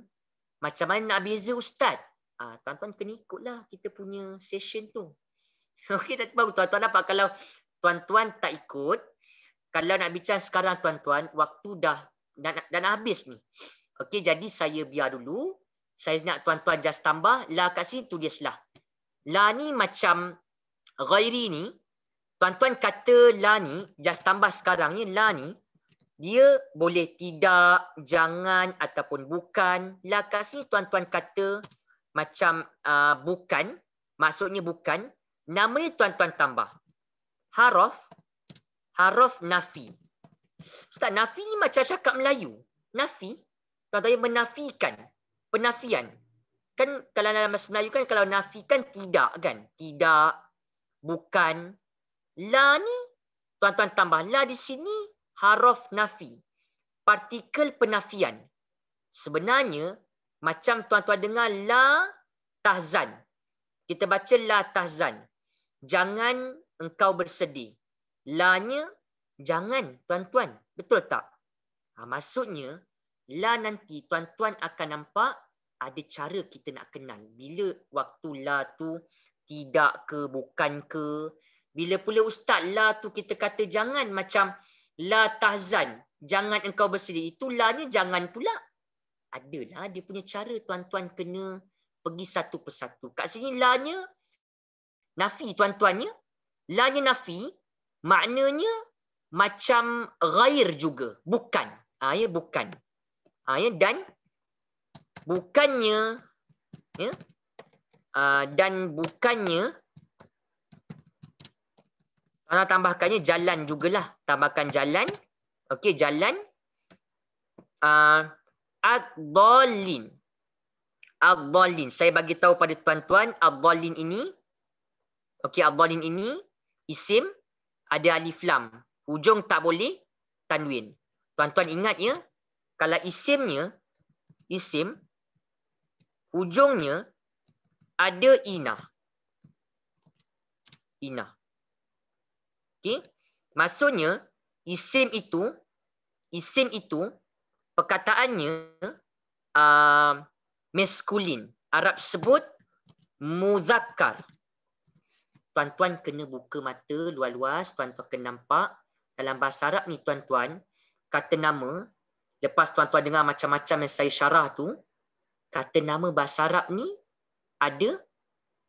Macam mana nak beza ustaz? Ah, ha, tuan-tuan kena ikutlah kita punya session tu. Okey, tak baru tuan-tuan apa? kalau tuan-tuan tak ikut kalau nak bincang sekarang tuan-tuan, waktu dah dan dan habis ni. Okey, jadi saya biar dulu. Saya nak tuan-tuan just tambah. La kat sini tulislah. La ni macam ghairi ni. Tuan-tuan kata la ni, just tambah sekarang ni. La ni, dia boleh tidak, jangan ataupun bukan. La kat sini tuan-tuan kata macam uh, bukan. Maksudnya bukan. Nama ni tuan-tuan tambah. Harof. Harof Nafi. Ustaz, Nafi ni macam cakap Melayu. Nafi. Nafi katanya menafikan penafian kan kalau dalam bahasa Melayu kan kalau nafikan tidak kan tidak bukan la ni tuan-tuan tambah la di sini harof nafi partikel penafian sebenarnya macam tuan-tuan dengar la tahzan kita baca la tahzan jangan engkau bersedih la nya jangan tuan-tuan betul tak ha, maksudnya La nanti tuan-tuan akan nampak ada cara kita nak kenal. Bila waktu la tu tidak ke bukan ke. Bila pula ustaz la tu kita kata jangan macam la tahzan. Jangan engkau bersedih. Itu la ni jangan pula. Adalah dia punya cara tuan-tuan kena pergi satu persatu. Kat sini la nya nafi tuan-tuannya. La nya nafi maknanya macam ghair juga. Bukan. Ha, ya, bukan ha, ya, dan bukannya ya, uh, dan bukannya kalau tambahkannya jalan jugalah tambahkan jalan okey jalan uh, ad-dallin ad-dallin saya bagi tahu pada tuan-tuan ad-dallin ini okey ad-dallin ini isim ada alif lam Ujung tak boleh tanwin tuan-tuan ingat ya kalau isimnya isim ujungnya ada ina ina okay? maksudnya isim itu isim itu perkataannya a uh, maskulin arab sebut muzakkar tuan-tuan kena buka mata luas-luas tuan-tuan kena nampak dalam bahasa arab ni tuan-tuan kata nama Lepas tuan-tuan dengar macam-macam yang saya syarah tu, kata nama bahasa Arab ni ada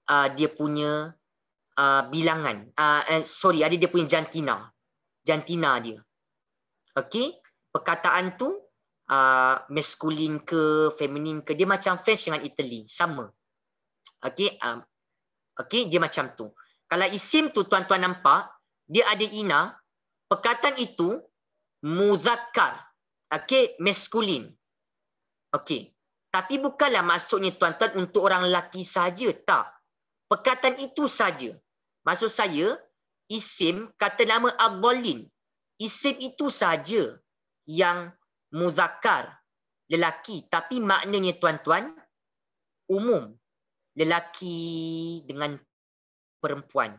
uh, dia punya uh, bilangan. Uh, uh, sorry, ada dia punya jantina. Jantina dia. Okey, perkataan tu uh, maskulin ke feminin ke dia macam French dengan Italy, sama. Okey, um, okey dia macam tu. Kalau isim tu tuan-tuan nampak, dia ada ina, perkataan itu muzakkar okay, maskulin. Okay. Tapi bukanlah maksudnya tuan-tuan untuk orang lelaki saja tak. Perkataan itu saja. Maksud saya, isim kata nama Abdolin. Isim itu saja yang muzakar lelaki. Tapi maknanya tuan-tuan, umum. Lelaki dengan perempuan.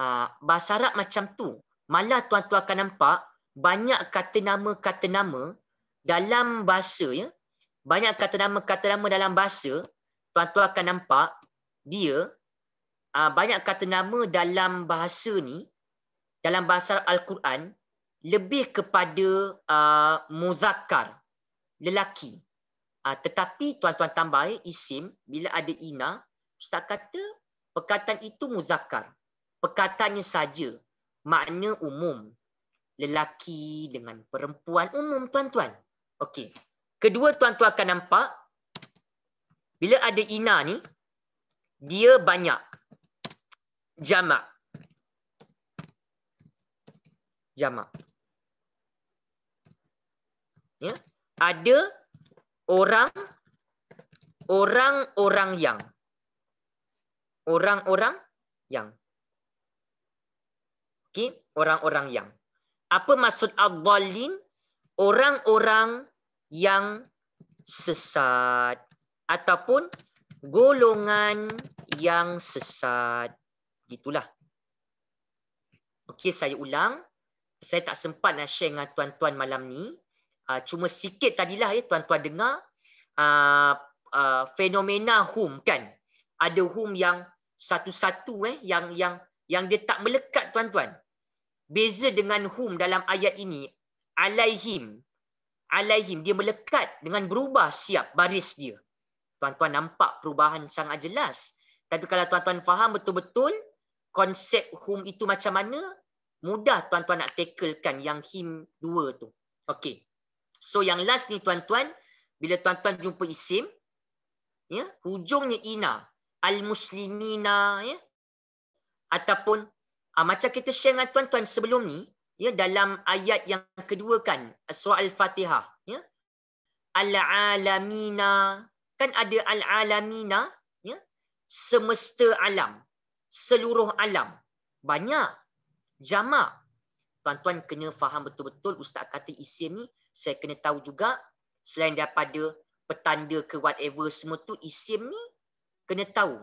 Ah, bahasa Arab macam tu. Malah tuan-tuan akan nampak banyak kata nama kata nama dalam bahasa ya banyak kata nama kata nama dalam bahasa tuan-tuan akan nampak dia uh, banyak kata nama dalam bahasa ni dalam bahasa al-Quran lebih kepada ah, muzakkar lelaki uh, tetapi tuan-tuan tambah eh, isim bila ada ina ustaz kata perkataan itu muzakkar perkataannya saja makna umum lelaki dengan perempuan umum tuan-tuan. Okey. Kedua tuan-tuan akan nampak bila ada ina ni dia banyak jamak. Jamak. Ya, ada orang orang-orang yang orang-orang yang Okey, orang-orang yang. Apa maksud ad-dallin? Orang-orang yang sesat ataupun golongan yang sesat. Gitulah. Okey, saya ulang. Saya tak sempat nak share dengan tuan-tuan malam ni. Uh, cuma sikit tadilah ya tuan-tuan dengar. Uh, uh, fenomena hum kan. Ada hum yang satu-satu eh yang yang yang dia tak melekat tuan-tuan beza dengan hum dalam ayat ini alaihim alaihim dia melekat dengan berubah siap baris dia tuan-tuan nampak perubahan sangat jelas tapi kalau tuan-tuan faham betul-betul konsep hum itu macam mana mudah tuan-tuan nak tacklekan yang him dua tu Okay. so yang last ni tuan-tuan bila tuan-tuan jumpa isim ya hujungnya ina al muslimina ya ataupun Uh, macam kita share dengan tuan-tuan sebelum ni, ya dalam ayat yang kedua kan, surah Al-Fatihah, ya. Al-alamina, kan ada al-alamina, ya. Semesta alam, seluruh alam. Banyak jamak. Tuan-tuan kena faham betul-betul ustaz kata isim ni, saya kena tahu juga selain daripada petanda ke whatever semua tu isim ni kena tahu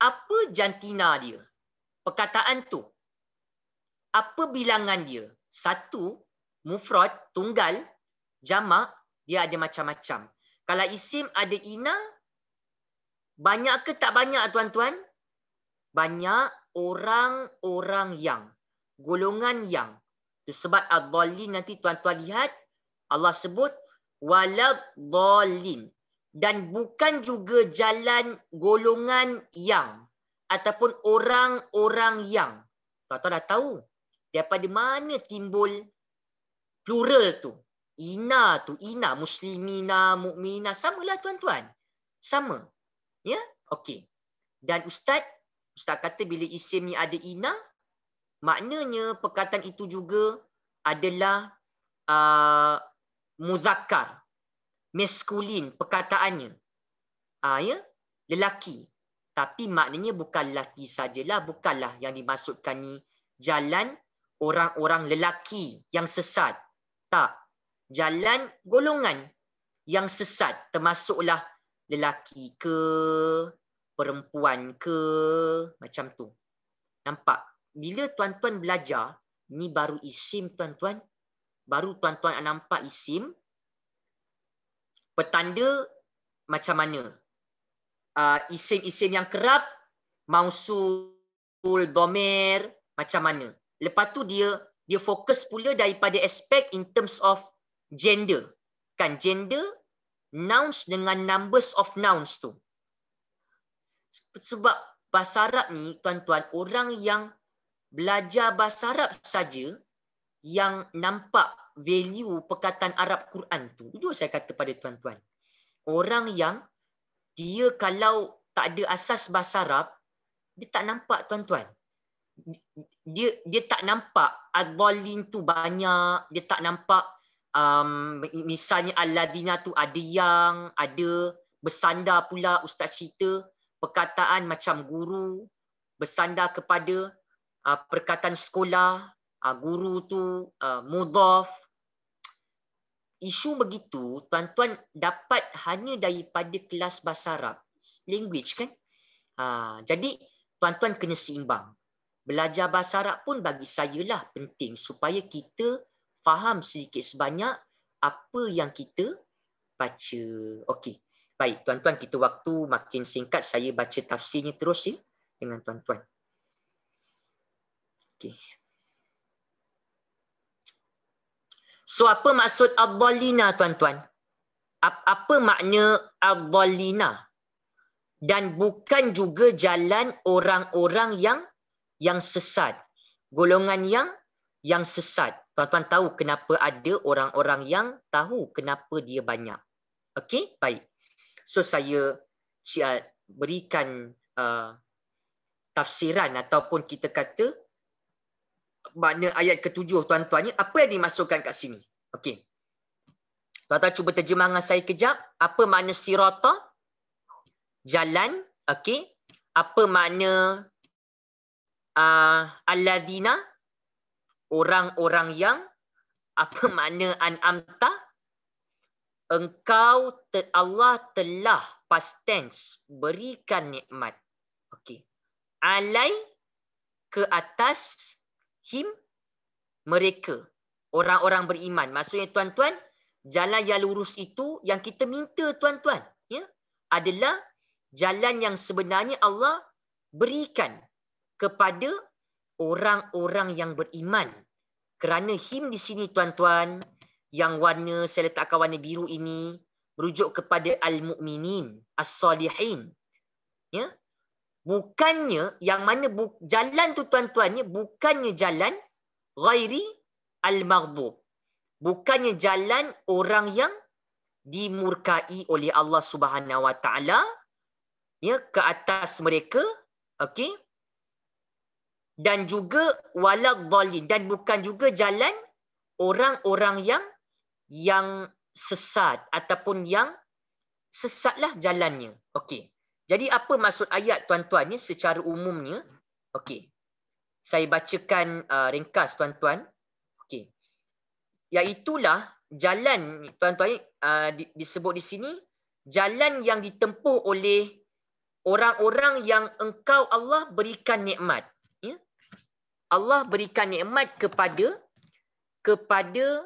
apa jantina dia perkataan tu apa bilangan dia satu mufrad tunggal jamak dia ada macam-macam kalau isim ada ina banyak ke tak banyak tuan-tuan banyak orang-orang yang golongan yang itu sebab ad-dallin nanti tuan-tuan lihat Allah sebut walad dan bukan juga jalan golongan yang ataupun orang-orang yang tuan-tuan dah tahu daripada mana timbul plural tu ina tu ina muslimina sama lah tuan-tuan sama ya okey dan ustaz ustaz kata bila isim ni ada ina maknanya perkataan itu juga adalah uh, muzakkar meskulin, perkataannya uh, ya lelaki tapi maknanya bukan lelaki sajalah, bukanlah yang dimaksudkan ni jalan orang-orang lelaki yang sesat. Tak. Jalan golongan yang sesat termasuklah lelaki ke perempuan ke macam tu. Nampak? Bila tuan-tuan belajar, ni baru isim tuan-tuan. Baru tuan-tuan nampak isim. Petanda macam mana? uh, isim-isim yang kerap mausul domer macam mana lepas tu dia dia fokus pula daripada aspek in terms of gender kan gender nouns dengan numbers of nouns tu sebab bahasa Arab ni tuan-tuan orang yang belajar bahasa Arab saja yang nampak value perkataan Arab Quran tu. Itu saya kata pada tuan-tuan. Orang yang dia kalau tak ada asas bahasa Arab, dia tak nampak tuan-tuan. Dia dia tak nampak adolin tu banyak, dia tak nampak um, misalnya aladina tu ada yang ada bersandar pula ustaz cerita perkataan macam guru bersandar kepada uh, perkataan sekolah uh, guru tu uh, mudhaf isu begitu tuan-tuan dapat hanya daripada kelas bahasa Arab language kan ha, jadi tuan-tuan kena seimbang belajar bahasa Arab pun bagi saya lah penting supaya kita faham sedikit sebanyak apa yang kita baca okey baik tuan-tuan kita waktu makin singkat saya baca tafsirnya terus ya dengan tuan-tuan okey So apa maksud ad-dallina tuan-tuan? Apa makna ad-dallina? Dan bukan juga jalan orang-orang yang yang sesat. Golongan yang yang sesat. Tuan-tuan tahu kenapa ada orang-orang yang tahu kenapa dia banyak. Okey, baik. So saya ah, berikan uh, tafsiran ataupun kita kata makna ayat ketujuh tuan-tuan ni apa yang dimasukkan kat sini okey tuan-tuan cuba terjemah saya kejap apa makna sirata jalan okey apa makna uh, ah, alladzina orang-orang yang apa makna an'amta engkau te- Allah telah past tense berikan nikmat okey alai ke atas him mereka orang-orang beriman maksudnya tuan-tuan jalan yang lurus itu yang kita minta tuan-tuan ya adalah jalan yang sebenarnya Allah berikan kepada orang-orang yang beriman kerana him di sini tuan-tuan yang warna saya letakkan warna biru ini merujuk kepada al-mukminin as-salihin ya bukannya yang mana bu, jalan tu tuan-tuannya bukannya jalan ghairi al-maghdub bukannya jalan orang yang dimurkai oleh Allah Subhanahu wa taala ya ke atas mereka okey dan juga waladhdallin dan bukan juga jalan orang-orang yang yang sesat ataupun yang sesatlah jalannya okey jadi apa maksud ayat tuan-tuan ni secara umumnya? Okey. Saya bacakan uh, ringkas tuan-tuan. Okey. Yaitulah jalan tuan-tuan uh, disebut di sini jalan yang ditempuh oleh orang-orang yang engkau Allah berikan nikmat. Ya? Allah berikan nikmat kepada kepada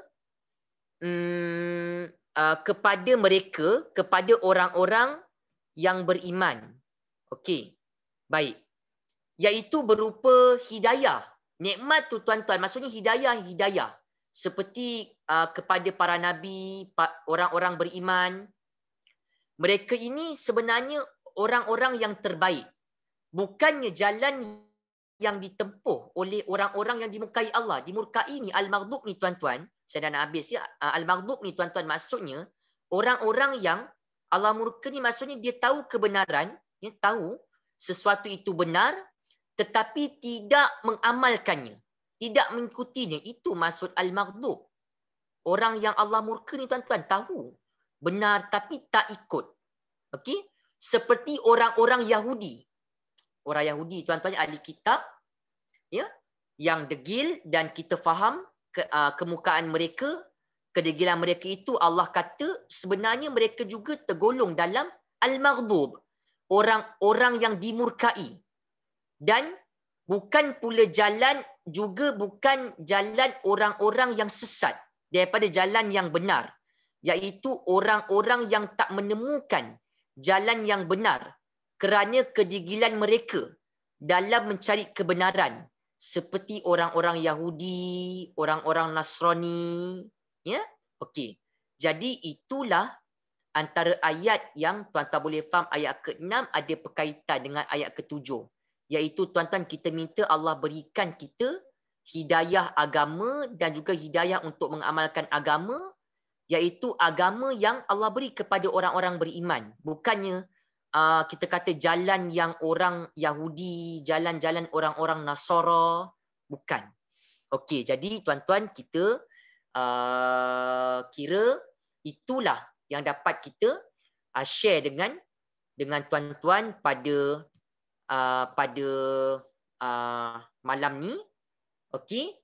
um, uh, kepada mereka, kepada orang-orang yang beriman. Okey. Baik. Yaitu berupa hidayah. Nikmat tu tuan-tuan. Maksudnya hidayah-hidayah. Seperti uh, kepada para nabi, orang-orang beriman. Mereka ini sebenarnya orang-orang yang terbaik. Bukannya jalan yang ditempuh oleh orang-orang yang dimurkai Allah. Dimurkai ni al-maghdub ni tuan-tuan. Saya dah nak habis ya. Uh, al-maghdub ni tuan-tuan maksudnya orang-orang yang Allah murka ni maksudnya dia tahu kebenaran, ya, tahu sesuatu itu benar tetapi tidak mengamalkannya, tidak mengikutinya. Itu maksud al-maghdub. Orang yang Allah murka ni tuan-tuan tahu benar tapi tak ikut. Okey? Seperti orang-orang Yahudi. Orang Yahudi tuan-tuan ahli kitab ya yang degil dan kita faham ke, uh, kemukaan mereka kedegilan mereka itu Allah kata sebenarnya mereka juga tergolong dalam al-maghdub orang-orang yang dimurkai dan bukan pula jalan juga bukan jalan orang-orang yang sesat daripada jalan yang benar iaitu orang-orang yang tak menemukan jalan yang benar kerana kedegilan mereka dalam mencari kebenaran seperti orang-orang Yahudi, orang-orang Nasrani, Ya? Okey. Jadi itulah antara ayat yang tuan-tuan boleh faham ayat ke-6 ada perkaitan dengan ayat ke-7. Iaitu tuan-tuan kita minta Allah berikan kita hidayah agama dan juga hidayah untuk mengamalkan agama iaitu agama yang Allah beri kepada orang-orang beriman. Bukannya uh, kita kata jalan yang orang Yahudi, jalan-jalan orang-orang Nasara. Bukan. Okey, jadi tuan-tuan kita Uh, kira itulah yang dapat kita uh, share dengan dengan tuan-tuan pada uh, pada uh, malam ni. Okey.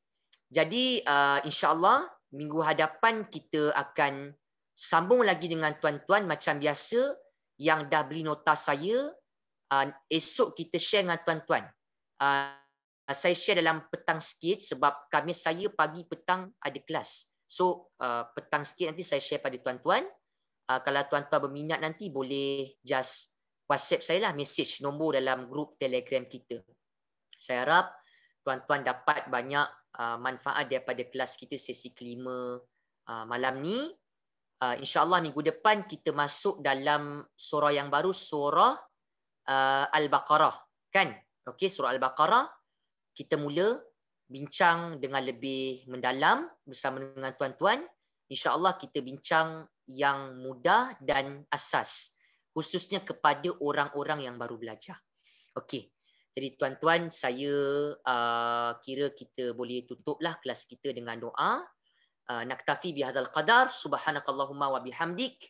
Jadi uh, insya minggu hadapan kita akan sambung lagi dengan tuan-tuan macam biasa yang dah beli nota saya uh, esok kita share dengan tuan-tuan. Uh, Ah, saya share dalam petang sikit sebab kami saya pagi petang ada kelas. So uh, petang sikit nanti saya share pada tuan-tuan. Uh, kalau tuan-tuan berminat nanti boleh just WhatsApp saya lah message nombor dalam grup Telegram kita. Saya harap tuan-tuan dapat banyak uh, manfaat daripada kelas kita sesi kelima uh, malam ni. Uh, InsyaAllah minggu depan kita masuk dalam surah yang baru, surah uh, Al-Baqarah. Kan? Okey, surah Al-Baqarah kita mula bincang dengan lebih mendalam bersama dengan tuan-tuan. InsyaAllah kita bincang yang mudah dan asas. Khususnya kepada orang-orang yang baru belajar. Okey. Jadi tuan-tuan, saya uh, kira kita boleh tutuplah kelas kita dengan doa. Uh, Naktafi bihadal qadar. Subhanakallahumma wa bihamdik.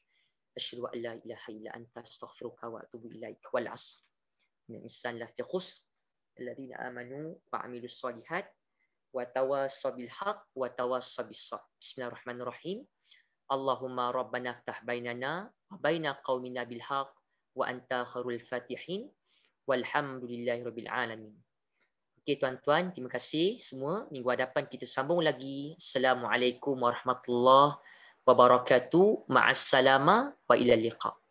Asyiru an la ilaha illa anta astaghfiruka wa atubu ilaik wal asr. Insan lafi alladhina amanu wa amilus salihat wa tawassaw bil haq wa tawassaw bis sabr. Bismillahirrahmanirrahim. Allahumma rabbana aftah bainana wa baina qaumina bil haq wa anta khairul fatihin walhamdulillahi rabbil alamin. Okey tuan-tuan, terima kasih semua. Minggu hadapan kita sambung lagi. Assalamualaikum warahmatullahi wabarakatuh. Ma'assalama wa ila liqa'.